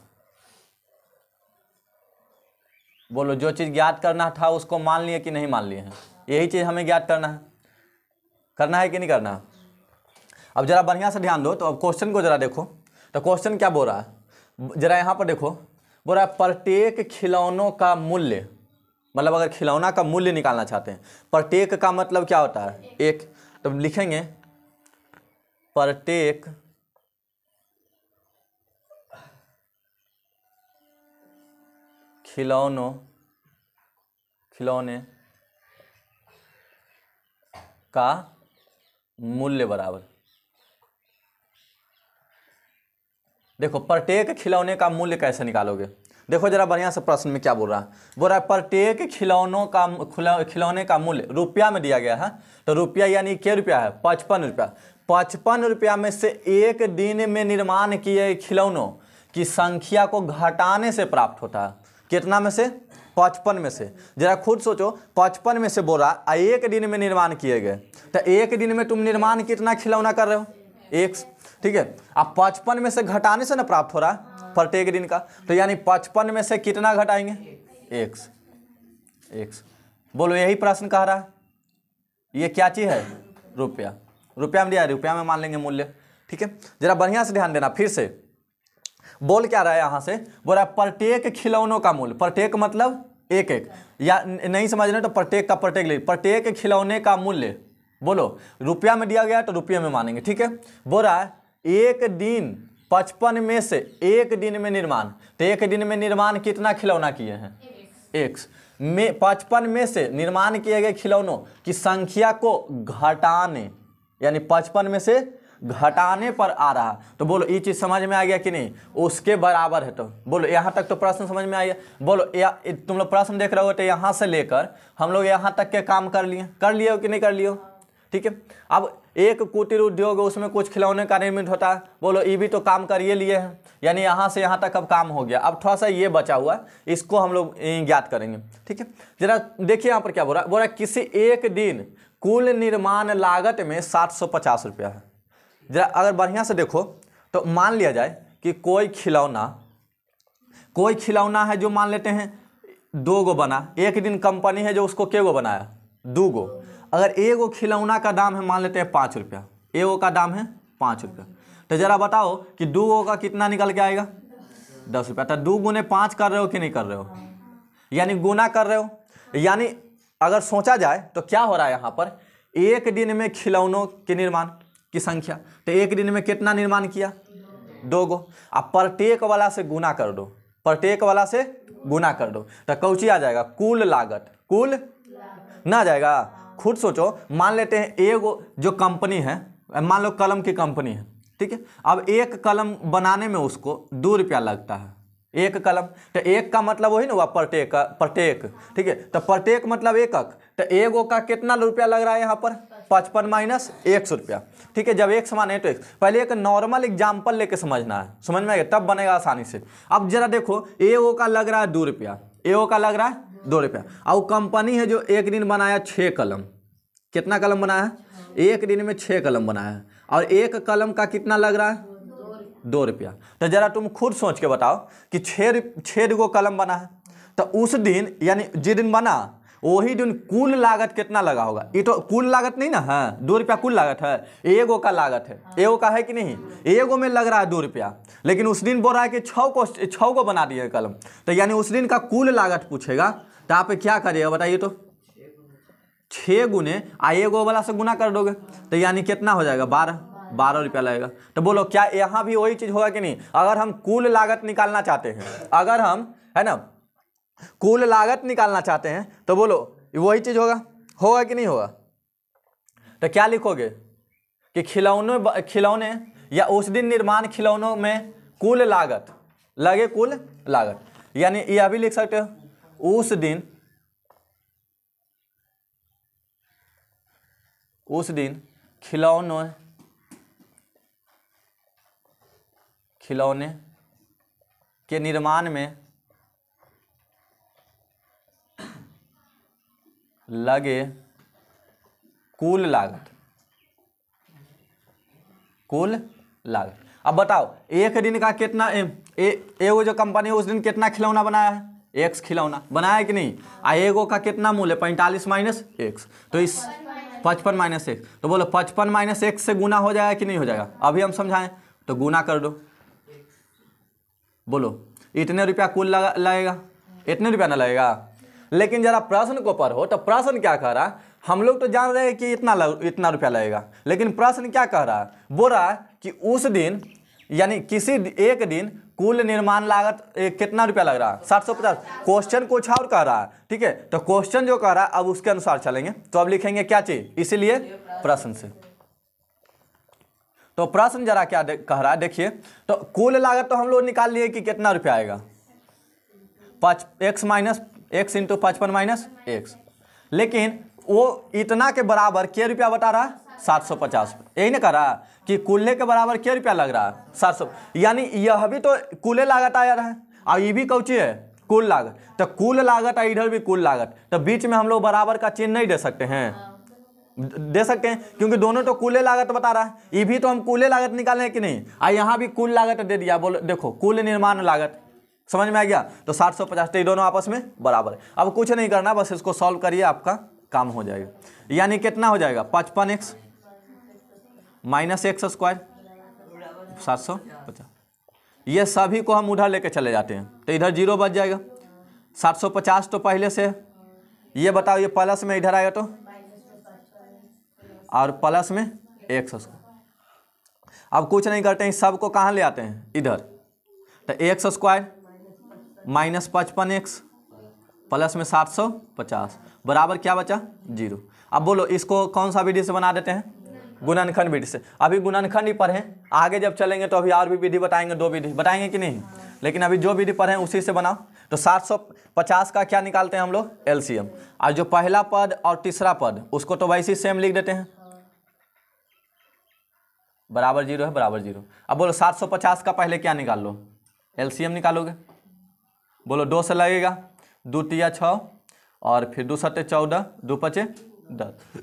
बोलो जो चीज़ ज्ञात करना था उसको मान लिए कि नहीं मान लिए हैं यही चीज़ हमें ज्ञात करना है करना है कि नहीं करना है अब जरा बढ़िया से ध्यान दो तो अब क्वेश्चन को जरा देखो तो क्वेश्चन क्या बोल रहा है जरा यहाँ पर देखो बोल रहा है प्रत्येक खिलौनों का मूल्य मतलब अगर खिलौना का मूल्य निकालना चाहते हैं प्रत्येक का मतलब क्या होता है एक तो लिखेंगे प्रत्येक खिलौनों खिलौने का मूल्य बराबर देखो प्रत्येक खिलौने का मूल्य कैसे निकालोगे देखो जरा बढ़िया से प्रश्न में क्या बोल रहा है बोल रहा है प्रत्येक खिलौनों का खिलौने का मूल्य रुपया में दिया गया है तो रुपया यानी क्या रुपया है पचपन रुपया पचपन रुपया में से एक दिन में निर्माण किए खिलौनों की संख्या को घटाने से प्राप्त होता है कितना में से पचपन में से जरा खुद सोचो पचपन में से रहा है एक दिन में निर्माण किए गए तो एक दिन में तुम निर्माण कितना खिलौना कर रहे हो एक ठीक है अब पचपन में से घटाने से ना प्राप्त हो रहा है प्रत्येक दिन का तो यानी पचपन में से कितना घटाएंगे एक एक्स बोलो यही प्रश्न कह रहा है ये क्या चीज़ है रुपया रुपया में दिया रुपया में मान लेंगे मूल्य ठीक है जरा बढ़िया से ध्यान देना फिर से बोल क्या रहा है यहाँ से बोल रहा है प्रत्येक खिलौनों का मूल्य प्रत्येक मतलब एक एक या नहीं समझ रहे तो प्रत्येक का प्रत्येक प्रत्येक खिलौने का मूल्य बोलो रुपया में दिया गया तो रुपये में मानेंगे ठीक है बोल रहा है एक दिन पचपन में से एक दिन में निर्माण तो एक दिन में निर्माण कितना खिलौना किए हैं एक में पचपन में से निर्माण किए गए खिलौनों की संख्या को घटाने यानी पचपन में से घटाने पर आ रहा तो बोलो ये चीज़ समझ में आ गया कि नहीं उसके बराबर है तो बोलो यहाँ तक तो प्रश्न समझ में आ गया बोलो या तुम लोग प्रश्न देख रहे हो तो यहाँ से लेकर हम लोग यहाँ तक के काम कर लिए कर लिए हो कि नहीं कर लिए ठीक है अब एक कुटीर उद्योग उसमें कुछ खिलौने का निर्मित होता है बोलो ये भी तो काम करिए लिए हैं यानी यहाँ से यहाँ तक अब काम हो गया अब थोड़ा सा ये बचा हुआ है इसको हम लोग ज्ञात करेंगे ठीक है जरा देखिए यहाँ पर क्या बोल रहा है बोल रहा किसी एक दिन कुल निर्माण लागत में सात सौ पचास रुपया है जरा अगर बढ़िया से देखो तो मान लिया जाए कि कोई खिलौना कोई खिलौना है जो मान लेते हैं दो गो बना एक दिन कंपनी है जो उसको के गो बनाया दो गो अगर एगो खिलौना का दाम है मान लेते हैं पाँच रुपया एगो का दाम है पाँच रुपया तो ज़रा बताओ कि दो गो का कितना निकल के आएगा दस रुपया तो दो गुने पाँच कर रहे हो कि नहीं कर रहे हो यानी गुना कर रहे हो यानी अगर सोचा जाए तो क्या हो रहा है यहाँ पर एक दिन में खिलौनों के निर्माण की संख्या तो एक दिन में कितना निर्माण किया दो गो अब प्रत्येक वाला से गुना कर दो प्रत्येक वाला से गुना कर दो तो कौची आ जाएगा कुल लागत कुल ना आ जाएगा खुद सोचो मान लेते हैं एक जो कंपनी है मान लो कलम की कंपनी है ठीक है अब एक कलम बनाने में उसको दो रुपया लगता है एक कलम तो एक का मतलब वही ना हुआ प्रत्येक प्रत्येक ठीक है तो प्रत्येक मतलब एकक तो एगो का कितना रुपया लग रहा है यहाँ पर पचपन माइनस एक सौ रुपया ठीक है जब एक समान है तो एक पहले एक नॉर्मल एग्जाम्पल लेके समझना है समझ में आएगा तब बनेगा आसानी से अब जरा देखो एगो का लग रहा है दो रुपया एगो का लग रहा है दो रुपया और कंपनी है जो एक दिन बनाया छः कलम कितना कलम बनाया एक दिन में छः कलम बनाया है और एक कलम का कितना लग रहा है दो रुपया तो जरा तुम खुद सोच के बताओ कि छः छः कलम बना है तो उस दिन यानी जिस दिन बना वही दिन कुल लागत कितना लगा होगा ये तो कुल लागत नहीं ना है हाँ, दो रुपया कुल लागत है एगो का लागत है एगो का है कि नहीं एगो में लग रहा है दो रुपया लेकिन उस दिन बोल रहा है कि छः को छः को बना दिए कलम तो यानी उस दिन का कुल लागत पूछेगा तो आप क्या करिएगा बताइए तो छः गुने आई गो वाला से गुना कर दोगे तो यानी कितना हो जाएगा बारह बारह रुपया लगेगा तो बोलो क्या यहाँ भी वही चीज़ होगा कि नहीं अगर हम कुल लागत निकालना चाहते हैं अगर हम है ना कुल लागत निकालना चाहते हैं तो बोलो वही चीज़ होगा होगा कि नहीं होगा तो क्या लिखोगे कि खिलौने खिलौने या उस दिन निर्माण खिलौनों में कुल लागत लगे कुल लागत यानी यह भी लिख सकते हो उस दिन उस दिन खिलौने खिलौने के निर्माण में लगे कुल लागत कुल लागत अब बताओ एक दिन का कितना ए, ए, ए वो जो कंपनी उस दिन कितना खिलौना बनाया है एक्स खिलौना बनाया कि नहीं आ एगो का कितना मूल है पैंतालीस माइनस एक्स तो इस पचपन माइनस एक्स तो बोलो पचपन माइनस एक्स से गुना हो जाएगा कि नहीं हो जाएगा अभी हम समझाएं तो गुना कर दो बोलो इतने रुपया कुल लगेगा इतने रुपया ना लगेगा लेकिन जरा प्रश्न को पढ़ो तो प्रश्न क्या कह रहा हम लोग तो जान रहे हैं कि इतना लग, इतना रुपया लगेगा लेकिन प्रश्न क्या कह रहा है बोल रहा है कि उस दिन यानी किसी एक दिन कुल निर्माण लागत कितना रुपया लग रहा है सात सौ पचास क्वेश्चन कुछ और कह रहा है ठीक है तो क्वेश्चन जो कह रहा है अब उसके अनुसार चलेंगे तो अब लिखेंगे क्या चीज इसीलिए प्रश्न से तो प्रश्न जरा क्या कह रहा है देखिए तो कुल लागत तो हम लोग निकाल लिए कि कितना रुपया आएगा पच एक्स माइनस एक्स इंटू पचपन माइनस एक्स लेकिन वो इतना के बराबर क्या रुपया बता रहा है सात सौ पचास यही ना रहा कि कूलने के बराबर क्या रुपया लग रहा है सात सौ यानी यह भी तो कूले लागत आया रहा है और ये भी कौची है कुल लागत तो कुल लागत और इधर भी कुल लागत तो बीच में हम लोग बराबर का चिन्ह नहीं दे सकते हैं दे सकते हैं क्योंकि दोनों तो कुल लागत बता रहा है ये भी तो हम कुल लागत निकाले हैं कि नहीं आ यहाँ भी कुल लागत दे दिया बोलो देखो कुल निर्माण लागत समझ में आ गया तो सात सौ पचास तो ये दोनों आपस में बराबर है अब कुछ नहीं करना बस इसको सॉल्व करिए आपका काम हो जाएगा यानी कितना हो जाएगा पचपन एक्स माइनस एक्स स्क्वायर सात सौ पचास ये सभी को हम उधर लेके चले जाते हैं तो इधर जीरो बच जाएगा सात सौ पचास तो पहले से ये बताओ ये प्लस में इधर आएगा तो और प्लस में एक्स स्क्वायर अब कुछ नहीं करते हैं सबको कहाँ ले आते हैं इधर तो एक्स स्क्वायर माइनस पचपन एक्स प्लस में सात सौ पचास बराबर क्या बचा जीरो अब बोलो इसको कौन सा विधि से बना देते हैं गुणनखंड विधि से अभी गुणनखंड ही पढ़ें आगे जब चलेंगे तो अभी और भी विधि बताएंगे दो विधि बताएंगे कि नहीं लेकिन अभी जो विधि पढ़ें उसी से बनाओ तो 750 का क्या निकालते हैं हम लोग एम और जो पहला पद और तीसरा पद उसको तो वैसे ही सेम लिख देते हैं बराबर जीरो है बराबर जीरो अब बोलो पचास का पहले क्या निकाल लो एम निकालोगे बोलो दो से लगेगा दो तिया छः और फिर दो सत्ते चौदह दो पचे दस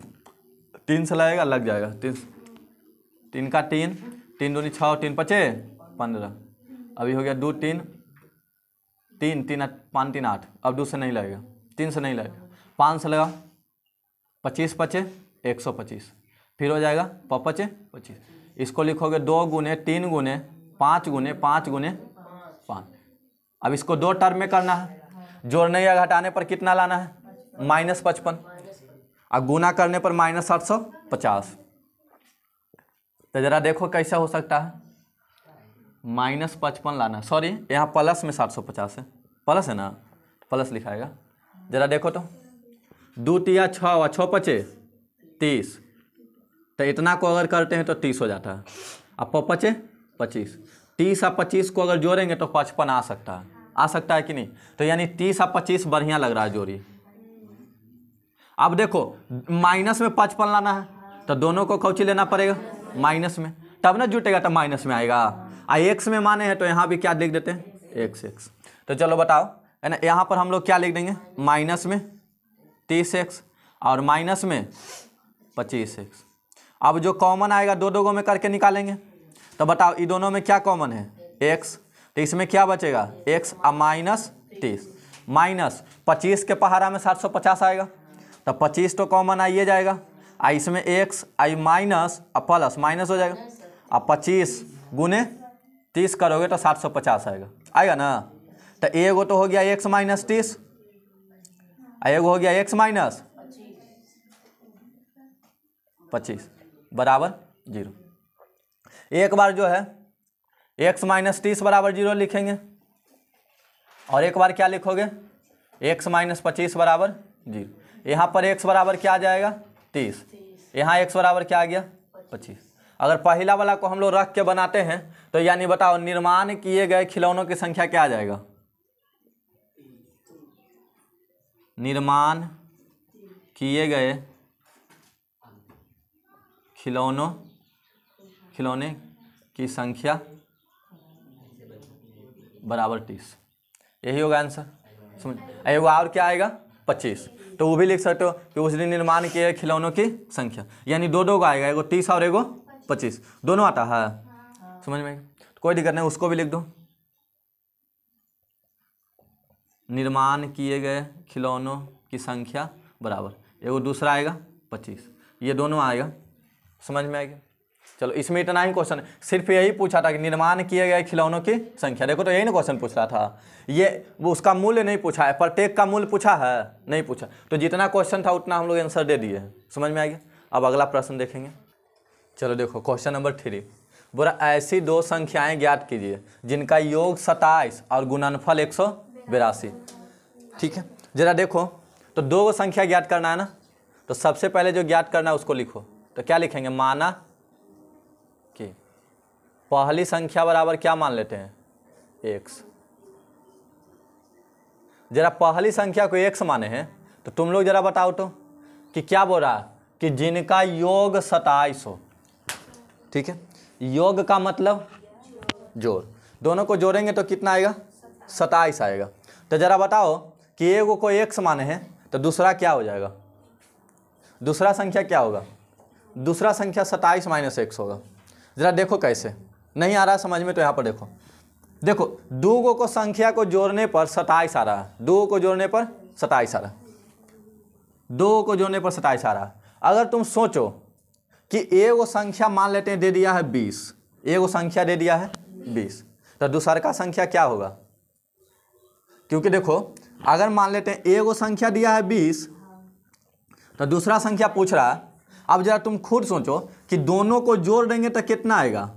तीन से लगेगा लग जाएगा तीन तीन का तीन तीन दूनी छः तीन पचे पंद्रह अभी हो गया दो तीन तीन तीन पाँच तीन आठ अब दो से नहीं लगेगा तीन से नहीं लगेगा पाँच से लगा पच्चीस पचे एक सौ पच्चीस फिर हो जाएगा प पचे पच्चीस इसको लिखोगे दो गुने तीन गुने पाँच गुने पाँच गुने पाँच अब इसको दो टर्म में करना है जोड़ने या घटाने पर कितना लाना है माइनस पचपन आ गुना करने पर माइनस आठ सौ पचास तो ज़रा देखो कैसा हो सकता है माइनस पचपन लाना सॉरी यहाँ प्लस में सात सौ पचास है प्लस है ना प्लस लिखाएगा ज़रा देखो तो दो तिया छः और छः पचे तीस तो इतना को अगर करते हैं तो तीस हो जाता है अब पौ पचे पच्चीस तीस और पच्चीस को अगर जोड़ेंगे तो पचपन आ सकता है आ सकता है कि नहीं तो यानी तीस और पच्चीस बढ़िया लग रहा है जोड़ी अब देखो माइनस में पचपन लाना है तो दोनों को कौची लेना पड़ेगा माइनस में तब ना जुटेगा तो माइनस में आएगा आ एक्स में माने हैं तो यहाँ भी क्या लिख देते हैं एक्स एक्स तो चलो बताओ है ना यहाँ पर हम लोग क्या लिख देंगे माइनस में तीस एक्स और माइनस में पच्चीस एक्स अब जो कॉमन आएगा दो दो में करके निकालेंगे तो बताओ इन दोनों में क्या कॉमन है एक्स तो इसमें क्या बचेगा एक्स और माइनस तीस माइनस पच्चीस के पहाड़ा में सात सौ पचास आएगा तो पच्चीस तो कॉमन आइए जाएगा आ इसमें एक्स आई माइनस और प्लस माइनस हो जाएगा और पच्चीस गुने तीस करोगे तो सात सौ पचास आएगा आएगा ना तो एगो तो हो गया एक्स माइनस तीस एगो हो गया एक्स माइनस पच्चीस बराबर जीरो एक बार जो है एक्स माइनस तीस बराबर जीरो लिखेंगे और एक बार क्या लिखोगे एक्स माइनस पच्चीस बराबर जीरो यहाँ पर एक्स बराबर क्या आ जाएगा तीस यहाँ एक्स बराबर क्या आ गया पच्चीस अगर पहला वाला को हम लोग रख के बनाते हैं तो यानी बताओ निर्माण किए गए खिलौनों की संख्या क्या आ जाएगा निर्माण किए गए खिलौनों खिलौने की संख्या बराबर तीस यही होगा आंसर समझ एगो और क्या आएगा पच्चीस तो वो भी लिख सकते हो कि उस दिन निर्माण किए खिलौनों की संख्या यानी दो दो आएगा एगो तीस और एगो पच्चीस दोनों आता है हाँ। हाँ। समझ में तो कोई दिक्कत नहीं उसको भी लिख दो निर्माण किए गए खिलौनों की संख्या बराबर एगो दूसरा आएगा पच्चीस ये दोनों आएगा समझ में आएगा चलो इसमें इतना ही क्वेश्चन सिर्फ यही पूछा था कि निर्माण किए गए खिलौनों की संख्या देखो तो यही ना क्वेश्चन पूछ रहा था ये वो उसका मूल्य नहीं पूछा है प्रत्येक का मूल्य पूछा है नहीं पूछा तो जितना क्वेश्चन था उतना हम लोग आंसर दे दिए समझ में आ गया अब अगला प्रश्न देखेंगे चलो देखो क्वेश्चन नंबर थ्री बोला ऐसी दो संख्याएं ज्ञात कीजिए जिनका योग सताइस और गुणनफल एक सौ बिरासी ठीक है जरा देखो तो दो संख्या ज्ञात करना है ना तो सबसे पहले जो ज्ञात करना है उसको लिखो तो क्या लिखेंगे माना पहली संख्या बराबर क्या मान लेते हैं x जरा पहली संख्या को x माने हैं तो तुम लोग जरा बताओ तो कि क्या बोल रहा कि जिनका योग सताइस हो ठीक है योग का मतलब जोर दोनों को जोड़ेंगे तो कितना आएगा सताइस आएगा तो जरा बताओ कि एक को एक माने हैं तो दूसरा क्या हो जाएगा दूसरा संख्या क्या होगा दूसरा संख्या सताइस माइनस एक्स होगा ज़रा देखो कैसे नहीं आ रहा समझ में तो यहाँ पर देखो देखो दो गो को संख्या को जोड़ने पर सताईस आ रहा है दो को जोड़ने पर सताईस आ रहा दो को जोड़ने पर सताईस आ रहा अगर तुम सोचो कि ए वो संख्या मान लेते हैं दे दिया है बीस ए वो संख्या दे दिया है बीस तो दूसर का संख्या क्या होगा क्योंकि देखो अगर मान लेते हैं ए वो संख्या दिया है बीस तो दूसरा संख्या पूछ रहा है अब जरा तुम खुद सोचो कि दोनों को जोड़ देंगे तो कितना आएगा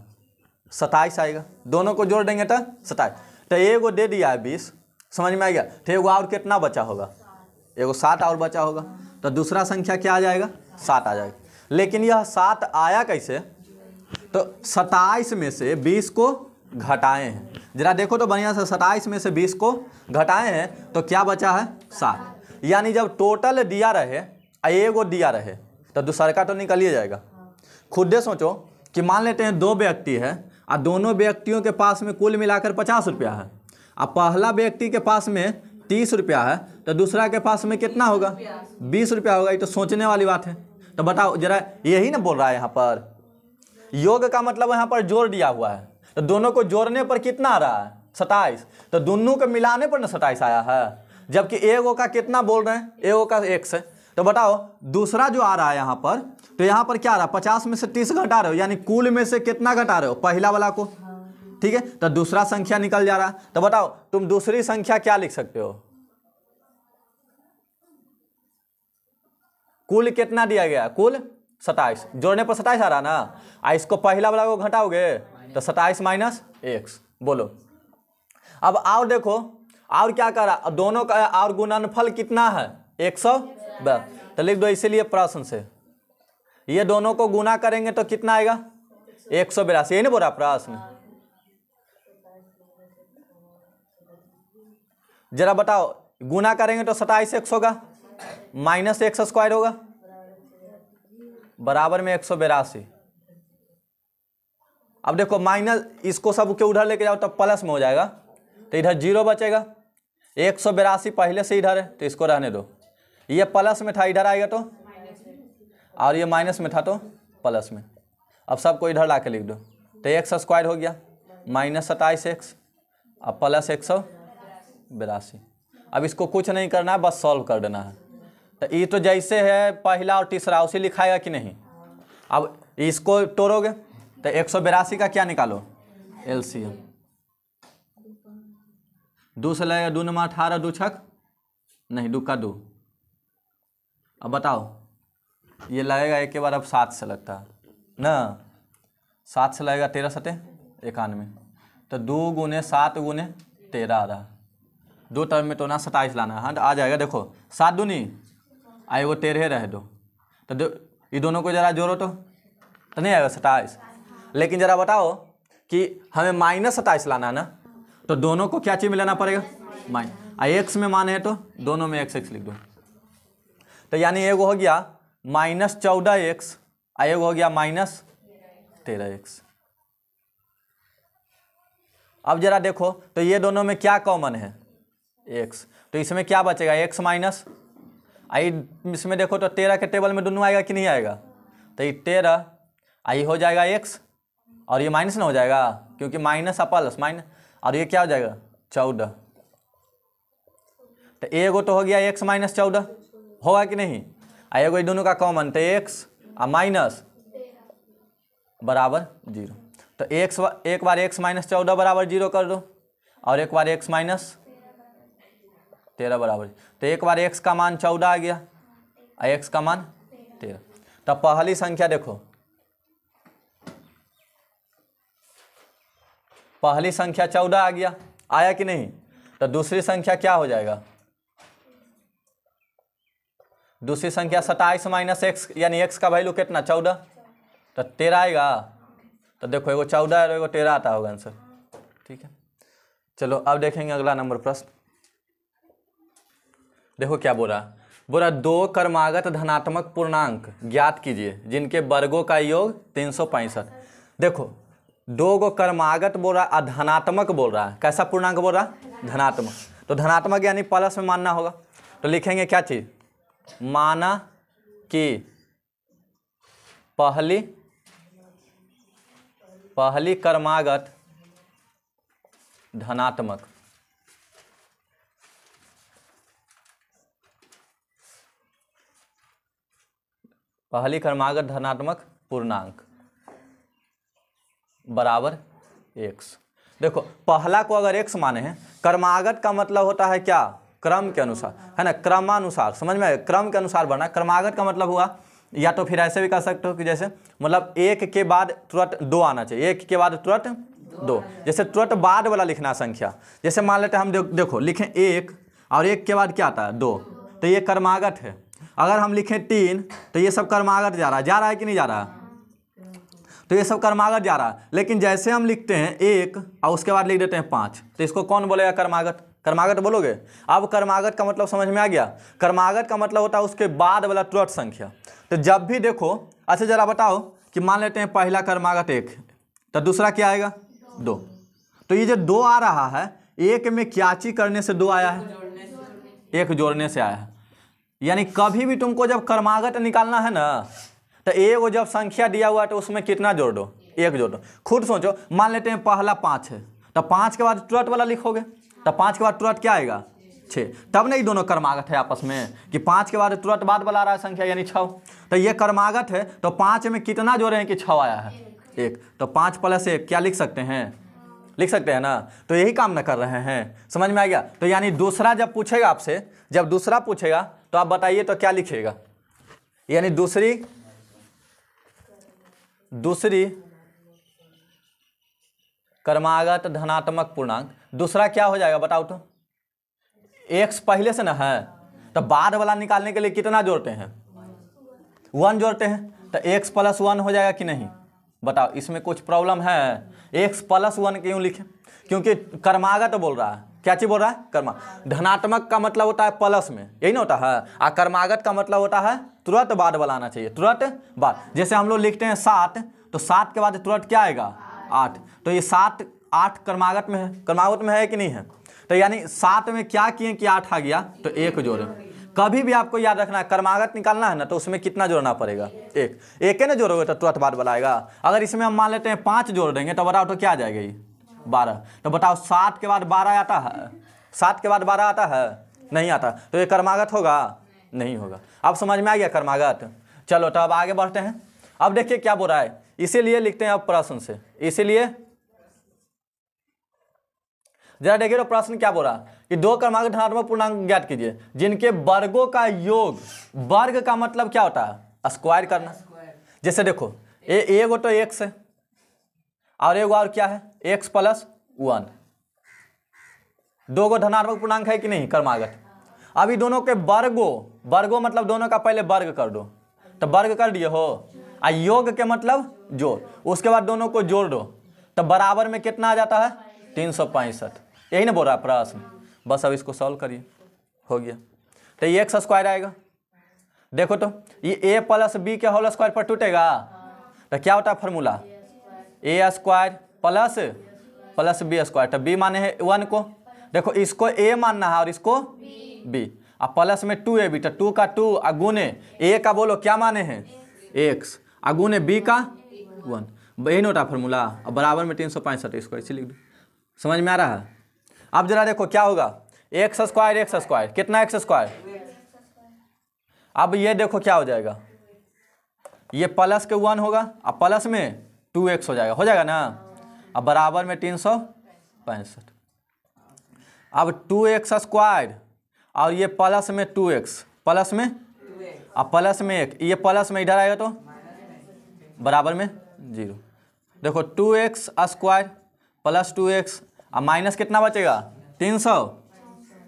सताईस आएगा दोनों को जोड़ देंगे तो सताइस तो एगो दे दिया है बीस समझ में आ गया तो एगो और कितना बचा होगा एगो सात और बचा होगा तो दूसरा संख्या क्या आ जाएगा सात आ जाएगा लेकिन यह सात आया कैसे तो सताईस में से बीस को घटाए हैं जरा देखो तो बढ़िया से सताइस में से बीस को घटाए हैं तो क्या बचा है सात यानी जब टोटल दिया रहे एगो दिया रहे तो दूसरा का तो निकल ही जाएगा खुद सोचो कि मान लेते हैं दो व्यक्ति है आ दोनों व्यक्तियों के पास में कुल मिलाकर पचास रुपया है और पहला व्यक्ति के पास में तीस रुपया है तो दूसरा के पास में कितना होगा बीस रुपया होगा ये तो सोचने वाली बात है तो बताओ जरा यही ना बोल रहा है यहाँ पर योग का मतलब यहाँ पर जोड़ दिया हुआ है तो दोनों को जोड़ने पर कितना आ रहा है सताइस तो दोनों को मिलाने पर ना सताइस आया है जबकि एगो का कितना बोल रहे हैं एगो का एक से तो बताओ दूसरा जो आ रहा है यहाँ पर तो यहाँ पर क्या आ रहा है पचास में से तीस घटा रहे हो यानी कुल में से कितना घटा रहे हो पहला वाला को ठीक है तो दूसरा संख्या निकल जा रहा है तो बताओ तुम दूसरी संख्या क्या लिख सकते हो कुल कितना दिया गया कुल सताइस जोड़ने पर सताइस आ रहा ना आ इसको पहला वाला को घटाओगे तो सताइस माइनस एक्स बोलो अब और देखो और क्या कर रहा दोनों का और गुणनफल कितना है एक सौ ब तो लिख दो इसीलिए प्रश्न से ये दोनों को गुना करेंगे तो कितना आएगा एक सौ बिरासी यही ना बोला प्रश्न जरा बताओ गुना करेंगे तो सताइस एक्स होगा माइनस एक सौ स्क्वायर होगा बराबर में एक सौ बिरासी अब देखो माइनस इसको सब के उधर लेके जाओ तो प्लस में हो जाएगा तो इधर जीरो बचेगा एक सौ बिरासी पहले से इधर है तो इसको रहने दो ये प्लस में था इधर आएगा तो और ये माइनस में था तो प्लस में अब सबको इधर ला के लिख दो तो एक्स स्क्वायर हो गया माइनस सत्ताईस एक्स अब प्लस एक सौ बिरासी अब इसको कुछ नहीं करना है बस सॉल्व कर देना है तो ये तो जैसे है पहला और तीसरा उसी लिखाएगा कि नहीं अब इसको तोड़ोगे तो एक सौ बिरासी का क्या निकालो एल सी एम दो से लगेगा दो नंबर अठारह दो छक नहीं दो का दो अब बताओ ये लगेगा एक के बाद अब सात से लगता है ना सात से लगेगा तेरह सते इक्यानवे तो दो गुने सात गुने तेरह आ रहा दो टर्म में तो ना सताईस लाना है हाँ तो आ जाएगा देखो सात दूनी आए वो तेरह रहे दो तो दो ये दोनों को ज़रा जोड़ो तो तो नहीं आएगा सताईस लेकिन ज़रा बताओ कि हमें माइनस सताईस लाना है ना तो दोनों को क्या चीज़ में लेना पड़ेगा माइन एक्स में माने हैं तो दोनों में एक्स एक्स लिख दो तो यानी एगो हो गया माइनस चौदह एक्स आ एगो हो गया माइनस तेरह एक्स अब जरा देखो तो ये दोनों में क्या कॉमन है एक्स तो इसमें क्या बचेगा एक्स माइनस आई इसमें देखो तो तेरह के टेबल में दोनों आएगा कि नहीं आएगा तो ये तेरह आई हो जाएगा एक्स और ये माइनस ना हो जाएगा क्योंकि माइनस प्लस माइनस और ये क्या हो जाएगा चौदह तो एगो तो हो गया एक्स माइनस चौदह होगा कि नहीं आ एगो दोनों का कॉमन तो एक्स आ माइनस बराबर जीरो तो एक्स एक बार एक्स माइनस चौदह बराबर जीरो कर दो और एक बार एक्स माइनस तेरह बराबर तो एक बार एक्स का मान चौदह आ गया और एक्स का मान तेरह तो पहली संख्या देखो पहली संख्या चौदह आ गया आया कि नहीं तो दूसरी संख्या क्या हो जाएगा दूसरी संख्या सताईस माइनस एक्स यानी एक्स का वैल्यू कितना चौदह तो तेरह आएगा तो देखो एगो चौदह और एगो तेरह आता होगा आंसर ठीक है चलो अब देखेंगे अगला नंबर प्रश्न देखो क्या बोला बोला दो कर्मागत धनात्मक पूर्णांक ज्ञात कीजिए जिनके वर्गों का योग तीन सौ पैंसठ देखो दो गो कर्मागत बोल रहा धनात्मक बोल रहा है कैसा पूर्णांक बोल रहा धनात्मक तो धनात्मक यानी प्लस में मानना होगा तो लिखेंगे क्या चीज़ माना कि पहली पहली कर्मागत धनात्मक पहली कर्मागत धनात्मक पूर्णांक बराबर एक्स देखो पहला को अगर एक्स माने हैं कर्मागत का मतलब होता है क्या क्रम के अनुसार है ना क्रमानुसार समझ में क्रम के अनुसार बढ़ना क्रमागत का मतलब हुआ या तो फिर ऐसे भी कर सकते हो कि जैसे मतलब एक के बाद तुरंत दो आना चाहिए एक के बाद तुरंत दो, जैसे तुरंत बाद वाला लिखना संख्या जैसे मान लेते हैं हम देखो लिखें एक और एक के बाद क्या आता है दो तो ये कर्मागत है अगर हम लिखें तीन तो ये सब कर्मागत जा रहा है जा रहा है कि नहीं जा रहा तो ये सब कर्मागत जा रहा है लेकिन जैसे हम लिखते हैं एक और उसके बाद लिख देते हैं पाँच तो इसको कौन बोलेगा कर्मागत कर्मागत बोलोगे अब कर्मागत का मतलब समझ में आ गया कर्मागत का मतलब होता है उसके बाद वाला तुरट संख्या तो जब भी देखो अच्छा जरा बताओ कि मान लेते हैं पहला कर्मागत एक तो दूसरा क्या आएगा दो, तो ये जो दो आ रहा है एक में ची करने से दो आया है एक जोड़ने से आया है यानी कभी भी तुमको जब कर्मागत निकालना है ना तो एक जब संख्या दिया हुआ है तो उसमें कितना जोड़ दो एक जोड़ दो खुद सोचो मान लेते हैं पहला पाँच है तो पाँच के बाद ट्रट वाला लिखोगे तो पाँच के बाद तुरंत क्या आएगा छः तब नहीं दोनों कर्मागत है आपस में कि पाँच के बाद तुरंत बाद बला रहा है संख्या यानी छः तो ये कर्मागत है तो पाँच में कितना जोड़े हैं कि छः आया है एक तो पाँच प्लस एक क्या लिख सकते हैं लिख सकते हैं ना तो यही काम ना कर रहे हैं समझ में आ गया तो यानी दूसरा जब पूछेगा आपसे जब दूसरा पूछेगा तो आप बताइए तो क्या लिखेगा यानी दूसरी दूसरी कर्मागत धनात्मक पूर्णांक दूसरा क्या हो जाएगा बताओ तो एक्स पहले से ना है तो बाद वाला निकालने के लिए कितना जोड़ते हैं वन जोड़ते हैं तो एक्स प्लस वन हो जाएगा कि नहीं बताओ इसमें कुछ प्रॉब्लम है एक्स प्लस वन क्यों लिखे क्योंकि कर्मागत तो बोल रहा है क्या चीज बोल रहा है कर्मा धनात्मक का मतलब होता है प्लस में यही ना होता है और कर्मागत का मतलब होता है तुरंत बाद वाला आना चाहिए तुरंत बाद जैसे हम लोग लिखते हैं सात तो सात के बाद तुरंत क्या आएगा आठ तो ये सात आठ कर्मागत में है क्रमागत में है कि नहीं है तो यानी सात में क्या किए कि आठ आ गया तो एक जोड़े कभी भी आपको याद रखना है कर्मागत निकालना है ना तो उसमें कितना जोड़ना पड़ेगा एक एक ना जोड़ोगे तो तुरंत बाद बनाएगा अगर इसमें हम मान लेते हैं पाँच जोड़ देंगे तो बताओ तो क्या आ जाएगा ये बारह तो बताओ सात के बाद बारह आता है सात के बाद बारह आता है नहीं आता तो ये कर्मागत होगा नहीं होगा अब समझ में आ गया कर्मागत चलो तो अब आगे बढ़ते हैं अब देखिए क्या बोल रहा है इसीलिए लिखते हैं अब प्रश्न से इसीलिए जरा देखिए तो प्रश्न क्या बोला कि दो क्रमांक धनात्मक पूर्णांक ज्ञात कीजिए जिनके वर्गों का योग वर्ग का मतलब क्या होता है स्क्वायर करना जैसे देखो ए एगो तो एक्स है और एगो और क्या है एक्स प्लस वन दो गो धनात्मक पूर्णांक है कि नहीं क्रमागत अभी दोनों के वर्गो वर्गो मतलब दोनों का पहले वर्ग कर दो तो वर्ग कर दिए हो आ योग के मतलब जोड़ उसके बाद दोनों को जोड़ दो तो बराबर में कितना आ जाता है तीन सौ पैंसठ यही ना बोल रहा प्रश्न बस अब इसको सॉल्व करिए हो गया तो ये एक्स स्क्वायर आएगा देखो तो ये ए प्लस बी के होल स्क्वायर पर टूटेगा तो क्या होता है formula A square plus plus B square तो बी माने है वन को देखो इसको ए मानना है और इसको बी और प्लस में टू ए बी तो टू का टू और गुने ए का बोलो क्या माने हैं एक्स और गुने बी का वन यही नोटा फॉर्मूला और बराबर में तीन सौ पैंसठ इसको ऐसे लिख दो समझ में आ रहा है अब जरा देखो क्या होगा एक्स स्क्वायर एक्स स्क्वायर कितना एक्स स्क्वायर अब ये देखो क्या हो जाएगा ये प्लस के वन होगा अब प्लस में टू एक्स हो जाएगा हो जाएगा ना अब बराबर में तीन सौ पैंसठ अब टू एक्स स्क्वायर और ये प्लस में टू एक्स प्लस में अब प्लस में एक ये प्लस में इधर आएगा तो बराबर में जीरो देखो two x square plus two x अब माइनस कितना बचेगा तीन सौ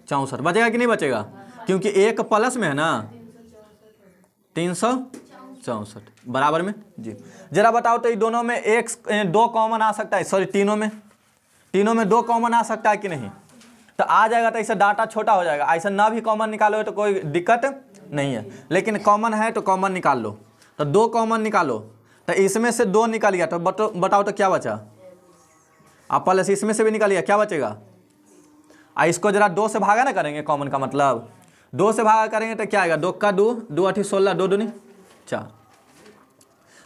चौंसठ बचेगा कि नहीं बचेगा क्योंकि एक प्लस में है ना तीन सौ चौंसठ बराबर में जी जरा बताओ तो ये दोनों में एक दो कॉमन आ सकता है सॉरी तीनों में तीनों में दो कॉमन आ सकता है कि नहीं तो आ जाएगा तो ऐसे डाटा छोटा हो जाएगा ऐसा ना भी कॉमन निकालो तो कोई दिक्कत नहीं है लेकिन कॉमन है तो कॉमन निकाल लो तो दो कॉमन निकालो तो इसमें से दो निकाल गया तो बताओ तो क्या बचा अपर प्लस इसमें से भी निकालिए क्या बचेगा आ इसको जरा दो से भागा ना करेंगे कॉमन का मतलब दो से भागा करेंगे तो क्या आएगा दो का दो दो अठी सोलह दो दूनी चार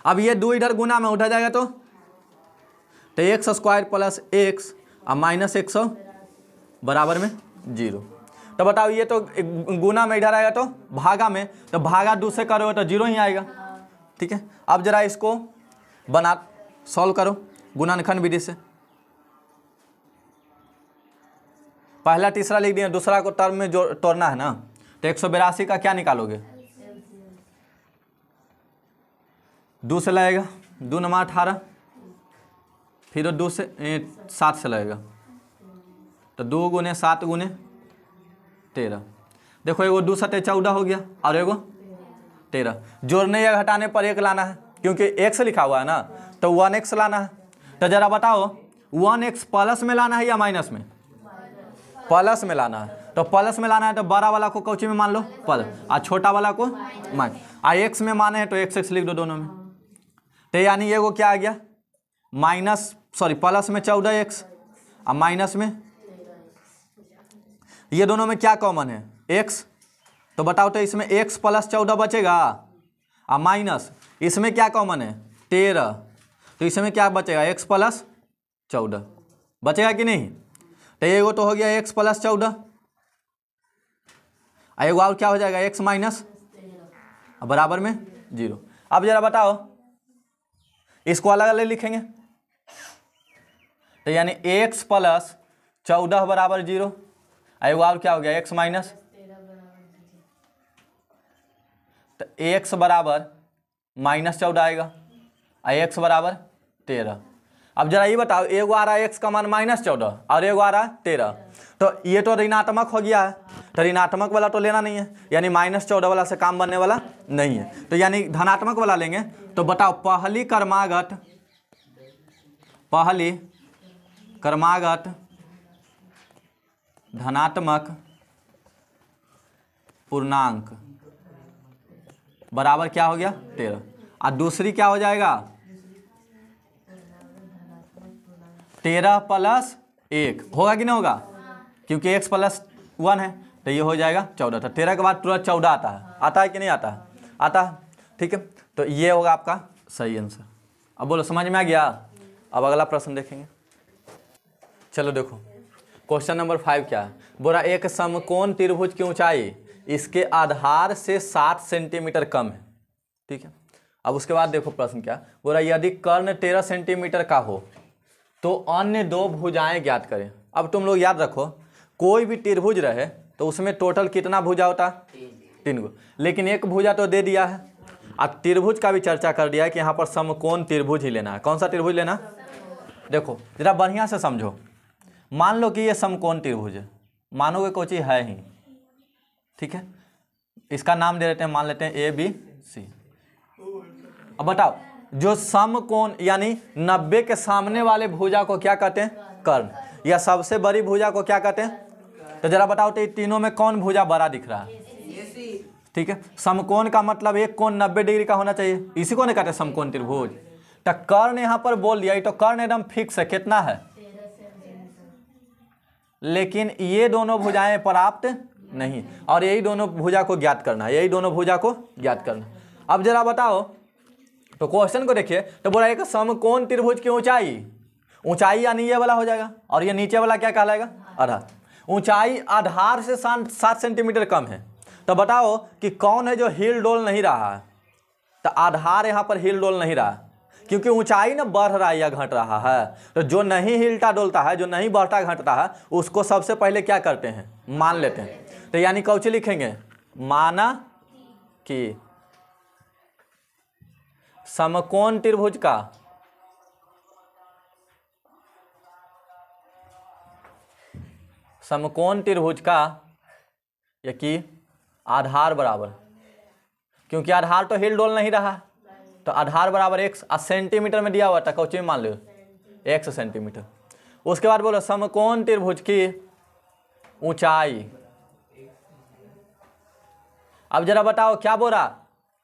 अब ये दो इधर गुना में उठा जाएगा तो तो एक्स स्क्वायर प्लस एक्स और माइनस एक सौ बराबर में जीरो तो बताओ ये तो गुना में इधर आएगा तो भागा में तो भागा दो से करोगे तो जीरो ही आएगा ठीक है अब जरा इसको बना सॉल्व करो गुणानखंड विधि से पहला तीसरा लिख दिया दूसरा को टर्म में जो तोड़ना है ना तो एक का क्या निकालोगे दो से लगेगा दो नंबर अठारह फिर दो से सात से लगेगा तो दो गुने सात गुने तेरह देखो एगो दो सत्य चौदह हो गया और एगो तेरह जोड़ने या घटाने पर एक लाना है क्योंकि एक से लिखा हुआ है ना तो वन एक्स लाना है तो जरा बताओ वन एक्स प्लस में लाना है या माइनस में प्लस में लाना है तो प्लस में लाना है तो बड़ा वाला को कौची में मान लो प्लस आ छोटा वाला को माइन आ एक्स में माने हैं तो एक्स एक्स लिख दो दोनों में तो यानी ये वो क्या आ गया माइनस सॉरी प्लस में चौदह एक्स और माइनस में ये दोनों में क्या कॉमन है एक्स तो बताओ तो इसमें एक्स प्लस चौदह बचेगा और माइनस इसमें क्या कॉमन है तेरह तो इसमें क्या बचेगा एक्स प्लस चौदह बचेगा कि नहीं तो एगो तो हो गया एक्स प्लस चौदह और एगो और क्या हो जाएगा एक्स माइनस बराबर में जीरो अब जरा बताओ इसको अलग अलग लिखेंगे तो यानी एक्स प्लस चौदह बराबर जीरो एगो और क्या हो गया एक्स माइनस तो एक्स बराबर माइनस चौदह आएगा एक्स बराबर तेरह अब जरा ये बताओ एगो आ रहा है एक्स का मान माइनस चौदह और एगो आ रहा है तेरह तो ये तो ऋणात्मक हो गया है तो ऋणात्मक वाला तो लेना नहीं है यानी माइनस चौदह वाला से काम बनने वाला नहीं है तो यानी धनात्मक वाला लेंगे तो बताओ पहली कर्मागत पहली कर्मागत धनात्मक पूर्णांक बराबर क्या हो गया तेरह और दूसरी क्या हो जाएगा तेरह प्लस एक होगा कि नहीं होगा क्योंकि एक्स प्लस वन है तो ये हो जाएगा चौदह था तो तेरह के बाद तुरंत चौदह आता है आता है कि नहीं आता है आता है ठीक है तो ये होगा आपका सही आंसर अब बोलो समझ में आ गया अब अगला प्रश्न देखेंगे चलो देखो क्वेश्चन नंबर फाइव क्या है बोरा एक समकोण त्रिभुज की ऊंचाई इसके आधार से सात सेंटीमीटर कम है ठीक है अब उसके बाद देखो प्रश्न क्या बोरा यदि कर्ण तेरह सेंटीमीटर का हो तो अन्य दो भुजाएं ज्ञात करें अब तुम लोग याद रखो कोई भी त्रिभुज रहे तो उसमें टोटल कितना भुजा होता तीन गो लेकिन एक भुजा तो दे दिया है और त्रिभुज का भी चर्चा कर दिया है कि यहाँ पर समकोण त्रिभुज ही लेना है कौन सा त्रिभुज लेना देखो जरा बढ़िया से समझो मान लो कि ये समकोण त्रिभुज है मानोगे कोई है ही ठीक है इसका नाम दे देते हैं मान लेते हैं ए बी सी अब बताओ जो समकोण यानी 90 के सामने वाले भुजा को क्या कहते हैं कर्ण या सबसे बड़ी भुजा को क्या कहते हैं तो जरा बताओ तो तीनों में कौन भुजा बड़ा दिख रहा है ठीक है समकोण का मतलब एक कोण 90 डिग्री का होना चाहिए इसी को नहीं कहते समकोण त्रिभुज तो कर्ण यहाँ पर बोल दिया तो कर्ण एकदम फिक्स है कितना है लेकिन ये दोनों भुजाएं प्राप्त नहीं और यही दोनों भुजा को ज्ञात करना है यही दोनों भुजा को ज्ञात करना अब जरा बताओ तो क्वेश्चन को देखिए तो बोला एक समकोण त्रिभुज की ऊंचाई ऊंचाई या नीचे वाला हो जाएगा और ये नीचे वाला क्या कहलाएगा आधार ऊंचाई आधार से सात सेंटीमीटर कम है तो बताओ कि कौन है जो हिल डोल नहीं रहा है तो आधार यहाँ पर हिल डोल नहीं रहा क्योंकि ऊंचाई ना बढ़ रहा है या घट रहा है तो जो नहीं हिलता डोलता है जो नहीं बढ़ता घटता है उसको सबसे पहले क्या करते हैं मान लेते हैं तो यानी कौची लिखेंगे माना कि समकोण त्रिभुज का समकोण त्रिभुज का या कि आधार बराबर क्योंकि आधार तो हिल डोल नहीं रहा तो आधार बराबर एक सेंटीमीटर में दिया हुआ था कौची में मान लो एक सेंटीमीटर उसके बाद बोलो समकोण त्रिभुज की ऊंचाई अब जरा बताओ क्या बोला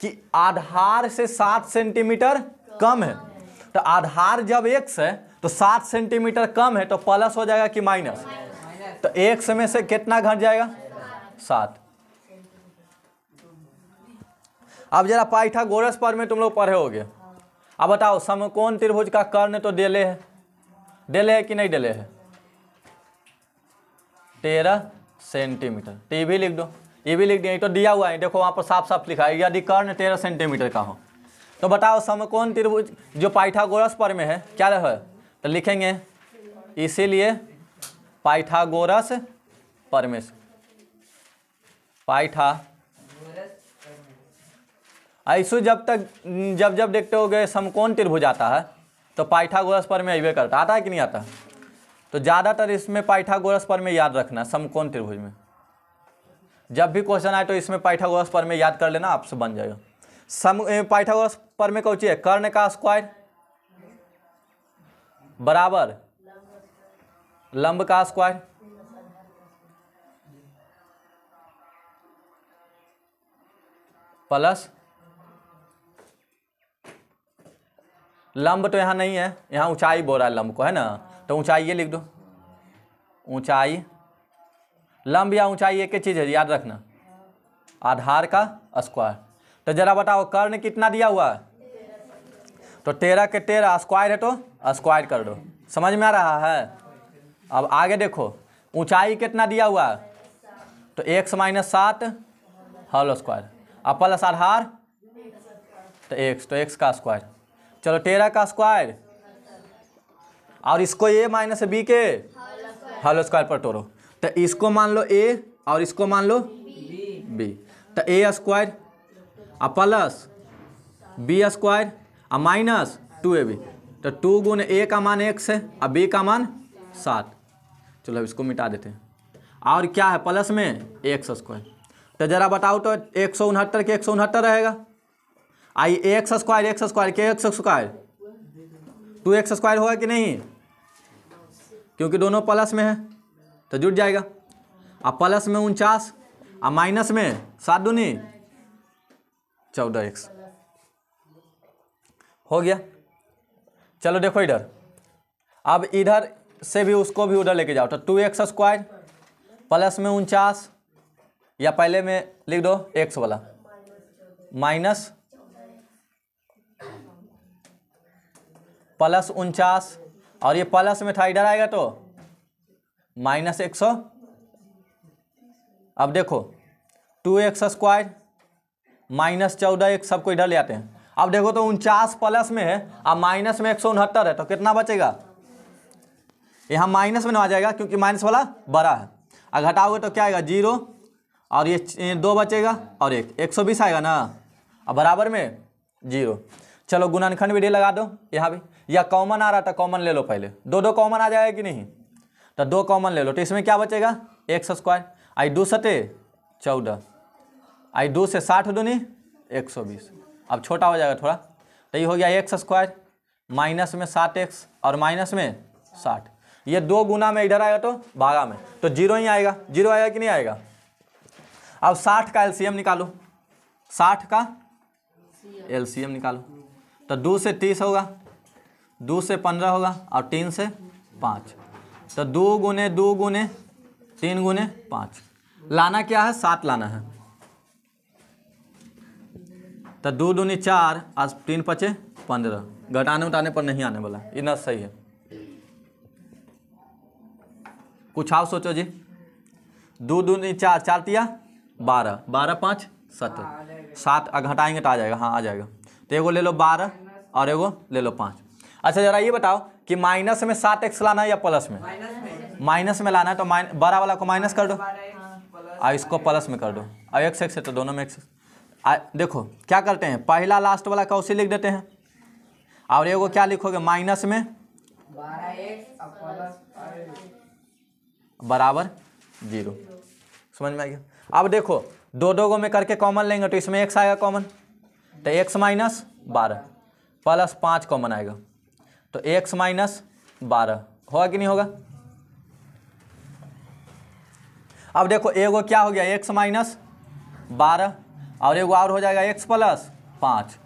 कि आधार से सात सेंटीमीटर कम है तो आधार जब एक से तो सात सेंटीमीटर कम है तो प्लस हो जाएगा कि माइनस तो एक समय से कितना घट जाएगा सात अब जरा पाइठा गोरस पर में तुम लोग पढ़े हो गए अब बताओ समकोण त्रिभुज का कर्ण तो डेले है डेले है कि नहीं डेले है तेरह सेंटीमीटर टीवी लिख दो ये भी लिख दिए तो दिया हुआ है देखो वहाँ पर साफ साफ लिखा है यदि कर्ण तेरह सेंटीमीटर का हो तो बताओ समकोण त्रिभुज जो पाइथागोरस पर में है क्या है तो लिखेंगे इसीलिए पाइथागोरस परमेश पाइथा ऐसे जब तक जब जब देखते हो गए समकोण त्रिभुज आता है तो पाइथागोरस पर में अवे करता आता है कि नहीं आता तो ज़्यादातर इसमें पाइथागोरस पर में याद रखना समकोण त्रिभुज में जब भी क्वेश्चन आए तो इसमें पाइथागोरस पर में याद कर लेना आपसे बन जाएगा सम पाइथागोरस पर में कौची है कर्ण का स्क्वायर बराबर लंब का स्क्वायर प्लस लंब तो यहां नहीं है यहां ऊंचाई बोल रहा है लंब को है ना तो ऊंचाई ये लिख दो ऊंचाई लंब या ऊंचाई एक ही चीज़ है याद रखना आधार का स्क्वायर तो जरा बताओ कर्ण कितना दिया हुआ है तो तेरह के तेरह स्क्वायर है तो स्क्वायर कर दो समझ में आ रहा है अब आगे देखो ऊंचाई कितना दिया हुआ है तो एक्स माइनस सात हल स्क्वायर और प्लस आधार तो एक्स तो एक्स का स्क्वायर चलो तेरह का स्क्वायर और इसको ए माइनस बी के हल स्क्वायर पर तोड़ो तो इसको मान लो ए और इसको मान लो बी तो ए स्क्वायर आ प्लस बी स्क्वायर आ माइनस टू ए बी तो टू गुण ए का मान एक से और बी का मान सात चलो अब इसको मिटा देते हैं और क्या है प्लस में एक्स स्क्वायर तो जरा बताओ तो एक सौ उनहत्तर के एक सौ उनहत्तर रहेगा आई एक्स स्क्वायर एक्स स्क्वायर के x square two x square होगा कि नहीं क्योंकि दोनों प्लस में है तो जुट जाएगा और प्लस में उनचास और माइनस में सात दूनी चौदह एक्स हो गया चलो देखो इधर अब इधर से भी उसको भी उधर लेके जाओ तो टू एक्स स्क्वायर प्लस में उनचास या पहले में लिख दो एक्स वाला माइनस प्लस उनचास और ये प्लस में था इधर आएगा तो माइनस एक सौ अब देखो टू एक्स स्क्वायर माइनस चौदह एक सबको इधर ले आते हैं अब देखो तो उनचास प्लस में है अब माइनस में एक सौ उनहत्तर है तो कितना बचेगा यहाँ माइनस में ना आ जाएगा क्योंकि माइनस वाला बड़ा है और घटाओगे तो क्या आएगा जीरो और ये दो बचेगा और एक एक सौ बीस आएगा ना अब बराबर में जीरो चलो गुणनखंड विधि लगा दो यहाँ भी या कॉमन आ रहा था कॉमन ले लो पहले दो दो कॉमन आ जाएगा कि नहीं तो दो कॉमन ले लो तो इसमें क्या बचेगा एक्स स्क्वायर आई दो सते चौदह आई दो से साठ दूनी एक सौ बीस अब छोटा हो जाएगा थोड़ा तो ये हो गया एक्स स्क्वायर माइनस में सात एक्स और माइनस में साठ ये दो गुना में इधर आएगा तो भागा में तो जीरो ही आएगा जीरो आएगा कि नहीं आएगा अब साठ का एलसीएम निकालो साठ का एलसीएम निकालो तो दो से तीस होगा दो से पंद्रह होगा और तीन से पाँच तो दो गुने दो गुने तीन गुने पाँच लाना क्या है सात लाना है तो दो दूनी चार आज तीन पचे पंद्रह घटाने उठाने पर नहीं आने वाला इतना सही है कुछ आओ सोचो जी दो दूनी चार चार तिया बारह बारह पाँच सत्रह सात घटाएंगे तो आ जाएगा हाँ आ जाएगा तो एगो ले लो बारह और एगो ले लो पाँच अच्छा जरा ये बताओ कि माइनस में सात एक्स लाना है या प्लस में माइनस में लाना है तो माइन बारह वाला को माइनस कर दो और इसको प्लस में कर दो और एक्स एक्स है तो दोनों में एक्स देखो क्या करते हैं पहला लास्ट वाला का उसी लिख देते हैं और एगो क्या लिखोगे माइनस में बराबर जीरो समझ में आ गया अब देखो दो दो गो में करके कॉमन लेंगे तो इसमें एक्स आएगा कॉमन तो एक्स माइनस बारह प्लस पाँच कॉमन आएगा तो एक्स माइनस बारह होगा कि नहीं होगा अब देखो एगो क्या हो गया एक्स माइनस बारह और एगो और हो जाएगा एक्स प्लस पाँच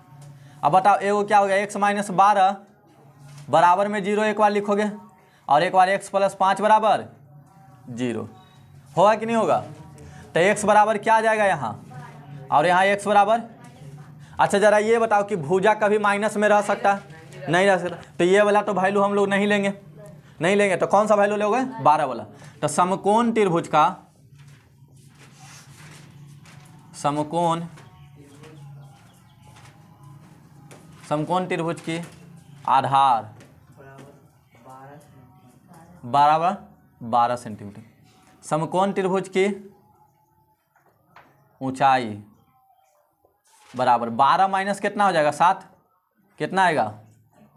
अब बताओ एगो क्या हो गया एक्स माइनस बारह बराबर में जीरो एक बार लिखोगे और एक बार एक्स प्लस पाँच बराबर जीरो होगा कि नहीं होगा तो एक्स बराबर क्या आ जाएगा यहाँ और यहाँ एक्स बराबर अच्छा ज़रा ये बताओ कि भूजा कभी माइनस में रह सकता है नहीं जा सकता तो ये वाला तो वैल्यू हम लोग नहीं लेंगे नहीं लेंगे तो कौन सा वैल्यू लोग बारह वाला तो समकोण त्रिभुज का समकोण समकोण त्रिभुज की आधार बराबर बारह सेंटीमीटर समकोण त्रिभुज की ऊंचाई बराबर बारह माइनस कितना हो जाएगा सात कितना आएगा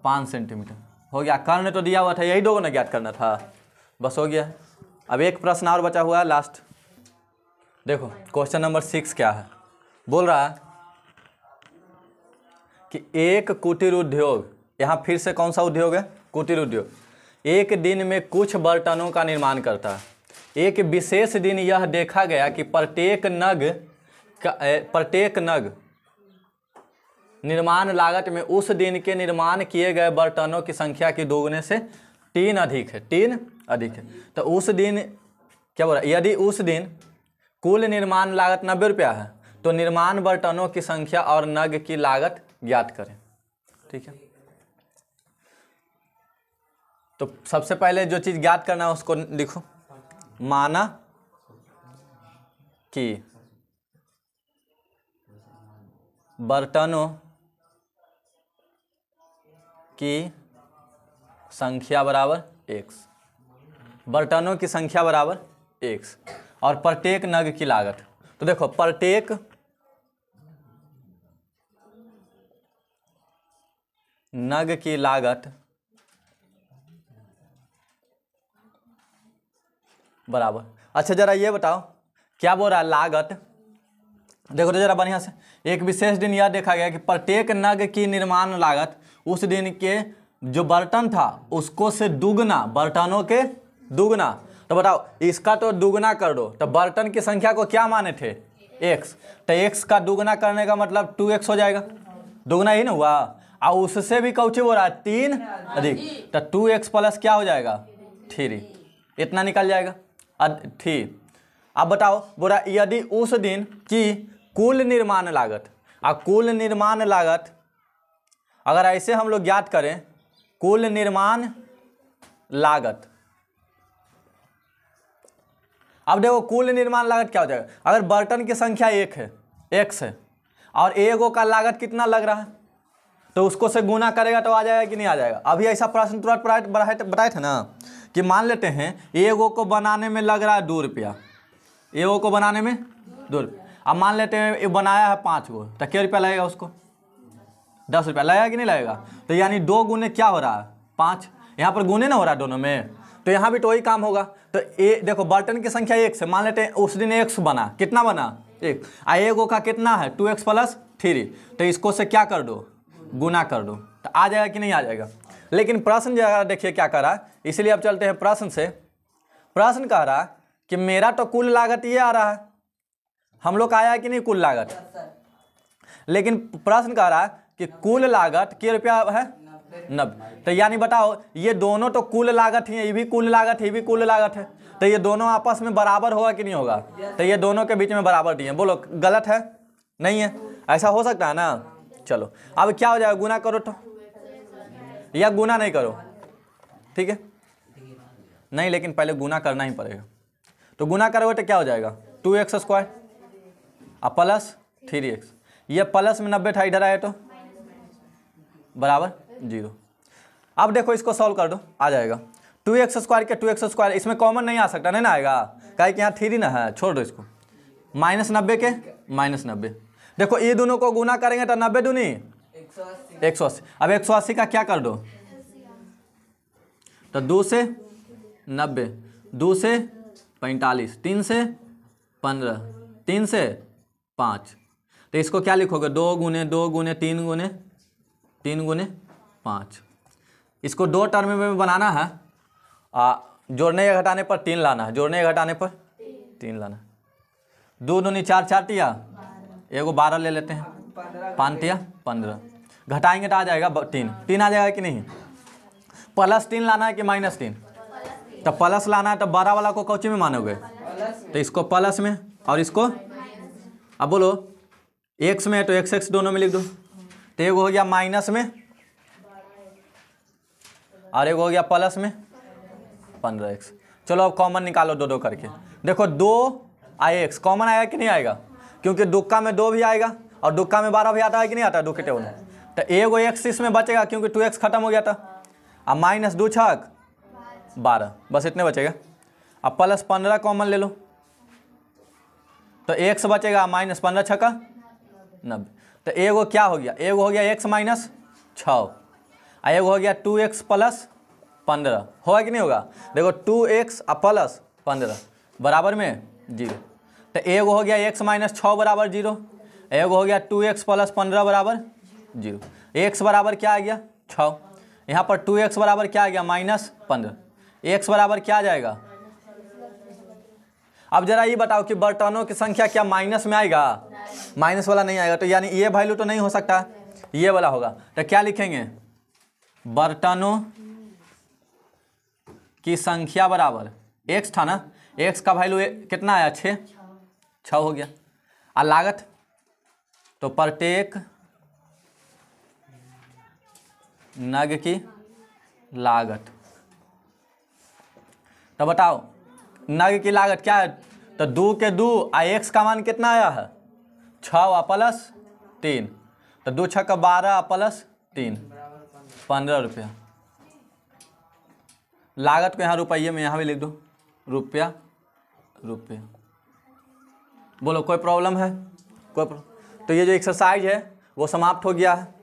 पाँच सेंटीमीटर हो गया कर्ण तो दिया हुआ था यही दो ना ज्ञात करना था बस हो गया अब एक प्रश्न और बचा हुआ है लास्ट देखो क्वेश्चन नंबर सिक्स क्या है बोल रहा है कि एक कुटीर उद्योग यहाँ फिर से कौन सा उद्योग है कुटीर उद्योग एक दिन में कुछ बर्तनों का निर्माण करता है एक विशेष दिन यह देखा गया कि प्रत्येक नग प्रत्येक नग निर्माण लागत में उस दिन के निर्माण किए गए बर्तनों की संख्या की दोगुने से तीन अधिक है तीन अधिक है तो उस दिन क्या बोला यदि उस दिन कुल निर्माण लागत नब्बे रुपया है तो निर्माण बर्तनों की संख्या और नग की लागत ज्ञात करें ठीक है तो सबसे पहले जो चीज़ ज्ञात करना है उसको लिखो माना कि बर्तनों की संख्या बराबर एक्स बर्तनों की संख्या बराबर एक्स और प्रत्येक नग की लागत तो देखो प्रत्येक नग की लागत बराबर अच्छा जरा ये बताओ क्या बोल रहा है लागत देखो तो जरा बढ़िया से एक विशेष दिन यह देखा गया कि प्रत्येक नग की निर्माण लागत उस दिन के जो बर्तन था उसको से दुगना बर्तनों के दुगना तो बताओ इसका तो दुगना कर दो तो बर्तन की संख्या को क्या माने थे एक्स तो एक्स का दुगना करने का मतलब टू एक्स हो जाएगा दुगना ही ना हुआ और उससे भी कौची बोल रहा है तीन अधिक तो टू एक्स प्लस क्या हो जाएगा थ्री इतना निकल जाएगा ठीक अब बताओ बोरा यदि उस दिन की कुल निर्माण लागत आ कुल निर्माण लागत अगर ऐसे हम लोग ज्ञात करें कुल निर्माण लागत अब देखो कुल निर्माण लागत क्या हो जाएगा अगर बर्तन की संख्या एक है एक से और एगो का लागत कितना लग रहा है तो उसको से गुना करेगा तो आ जाएगा कि नहीं आ जाएगा अभी ऐसा प्रश्न तुरंत बताए थे ना कि मान लेते हैं एगो को बनाने में लग रहा है दो रुपया एगो को बनाने में दो रुपया अब मान लेते हैं बनाया है पाँच गो तो क्या रुपया लगेगा उसको दस रुपया लगेगा कि नहीं लगेगा तो यानी दो गुने क्या हो रहा है पाँच यहाँ पर गुने ना हो रहा है दोनों में तो यहाँ भी तो वही काम होगा तो ए देखो बर्तन की संख्या एक से मान लेते हैं उस दिन एक बना कितना बना एक आ एगो का कितना है टू एक्स प्लस थ्री तो इसको से क्या कर दो गुना कर दो तो आ जाएगा कि नहीं आ जाएगा लेकिन प्रश्न जो देखिए क्या कर रहा है इसलिए अब चलते हैं प्रश्न से प्रश्न कह रहा है कि मेरा तो कुल लागत ये आ रहा है हम लोग का आया कि नहीं कुल लागत लेकिन प्रश्न कह रहा है कि कुल लागत के रुपया है नब्बे तो यानी बताओ ये दोनों तो कुल लागत ही है ये भी कुल लागत ये भी कुल लागत है तो ये दोनों आपस में बराबर होगा कि नहीं होगा तो ये दोनों के बीच में बराबर दिए बोलो गलत है नहीं है ऐसा हो सकता है ना चलो अब क्या हो जाएगा गुना करो तो या गुना नहीं करो ठीक है नहीं लेकिन पहले गुना करना ही पड़ेगा तो गुना करोगे तो क्या हो जाएगा टू एक्स स्क्वायर और प्लस थ्री एक्स ये प्लस में नब्बे था इधर आए तो बराबर जीरो अब देखो इसको सॉल्व कर दो आ जाएगा टू एक्स स्क्वायर के टू एक्स स्क्वायर इसमें कॉमन नहीं आ सकता नहीं ना आएगा कहे कि यहाँ थ्री ना है छोड़ दो इसको माइनस नब्बे के माइनस नब्बे देखो ये दोनों को गुना करेंगे तो नब्बे दूनी एक सौ अस्सी अब एक सौ अस्सी का क्या कर दो तो दो से नब्बे दो से पैंतालीस तीन से पंद्रह तीन से पाँच तो इसको क्या लिखोगे दो गुने दो गुने तीन गुने तीन गुने पाँच इसको दो टर्म में बनाना है आ, जोड़ने या घटाने पर तीन लाना है जोड़ने या घटाने पर तीन लाना दो दूनी चार चार तिया एगो बारह ले लेते हैं पाँच तिया पंद्रह घटाएंगे तो आ जाएगा तीन तीन आ जाएगा कि नहीं प्लस तीन लाना है कि माइनस तीन तो प्लस लाना है तो बारह वाला को कौची में मानोगे तो इसको प्लस में और इसको अब बोलो एक्स में है तो एक्स एक्स दोनों में लिख दो तो एक हो गया माइनस में और एक हो गया प्लस में पंद्रह एक्स चलो अब कॉमन निकालो दो दो करके देखो दो आई एक्स कॉमन आएगा कि नहीं आएगा क्योंकि दुक्का में दो भी आएगा और दुक्का में बारह भी आता है कि नहीं आता दुखे टेबल में तो एगो एक्स इसमें बचेगा क्योंकि टू एक्स खत्म हो गया था अब माइनस दो छक बारह बस इतने बचेगा अब प्लस पंद्रह कॉमन ले लो तो एक्स बचेगा माइनस पंद्रह छक्का नब्बे तो एगो क्या हो गया एगो हो गया एक्स माइनस छ आ एगो हो गया टू एक्स प्लस पंद्रह होगा कि नहीं होगा देखो टू एक्स आ प्लस पंद्रह बराबर में जीरो तो एगो हो गया एक्स माइनस छः बराबर जीरो एगो हो गया टू एक्स प्लस पंद्रह बराबर जीरो एक्स बराबर क्या आ गया छः यहाँ पर टू एक्स बराबर क्या आ गया माइनस पंद्रह एक्स बराबर क्या आ जाएगा अब जरा ये बताओ कि बर्तनों की संख्या क्या माइनस में आएगा माइनस वाला नहीं आएगा तो यानी ये वैल्यू तो नहीं हो सकता ये वाला होगा तो क्या लिखेंगे बर्तनों की संख्या बराबर एक्स था ना एक्स का वैल्यू कितना आया छः छ हो गया और लागत तो प्रत्येक नग की लागत तो बताओ नग की लागत क्या है तो दो के दो आ एक्स का मान कितना आया है छ प्लस तीन तो दो छः का बारह प्लस तीन पंद्रह रुपया लागत को यहाँ रुपये में यहाँ भी लिख दो रुपया रुपया बोलो कोई प्रॉब्लम है कोई प्रॉब्लम तो ये जो एक्सरसाइज है वो समाप्त हो गया है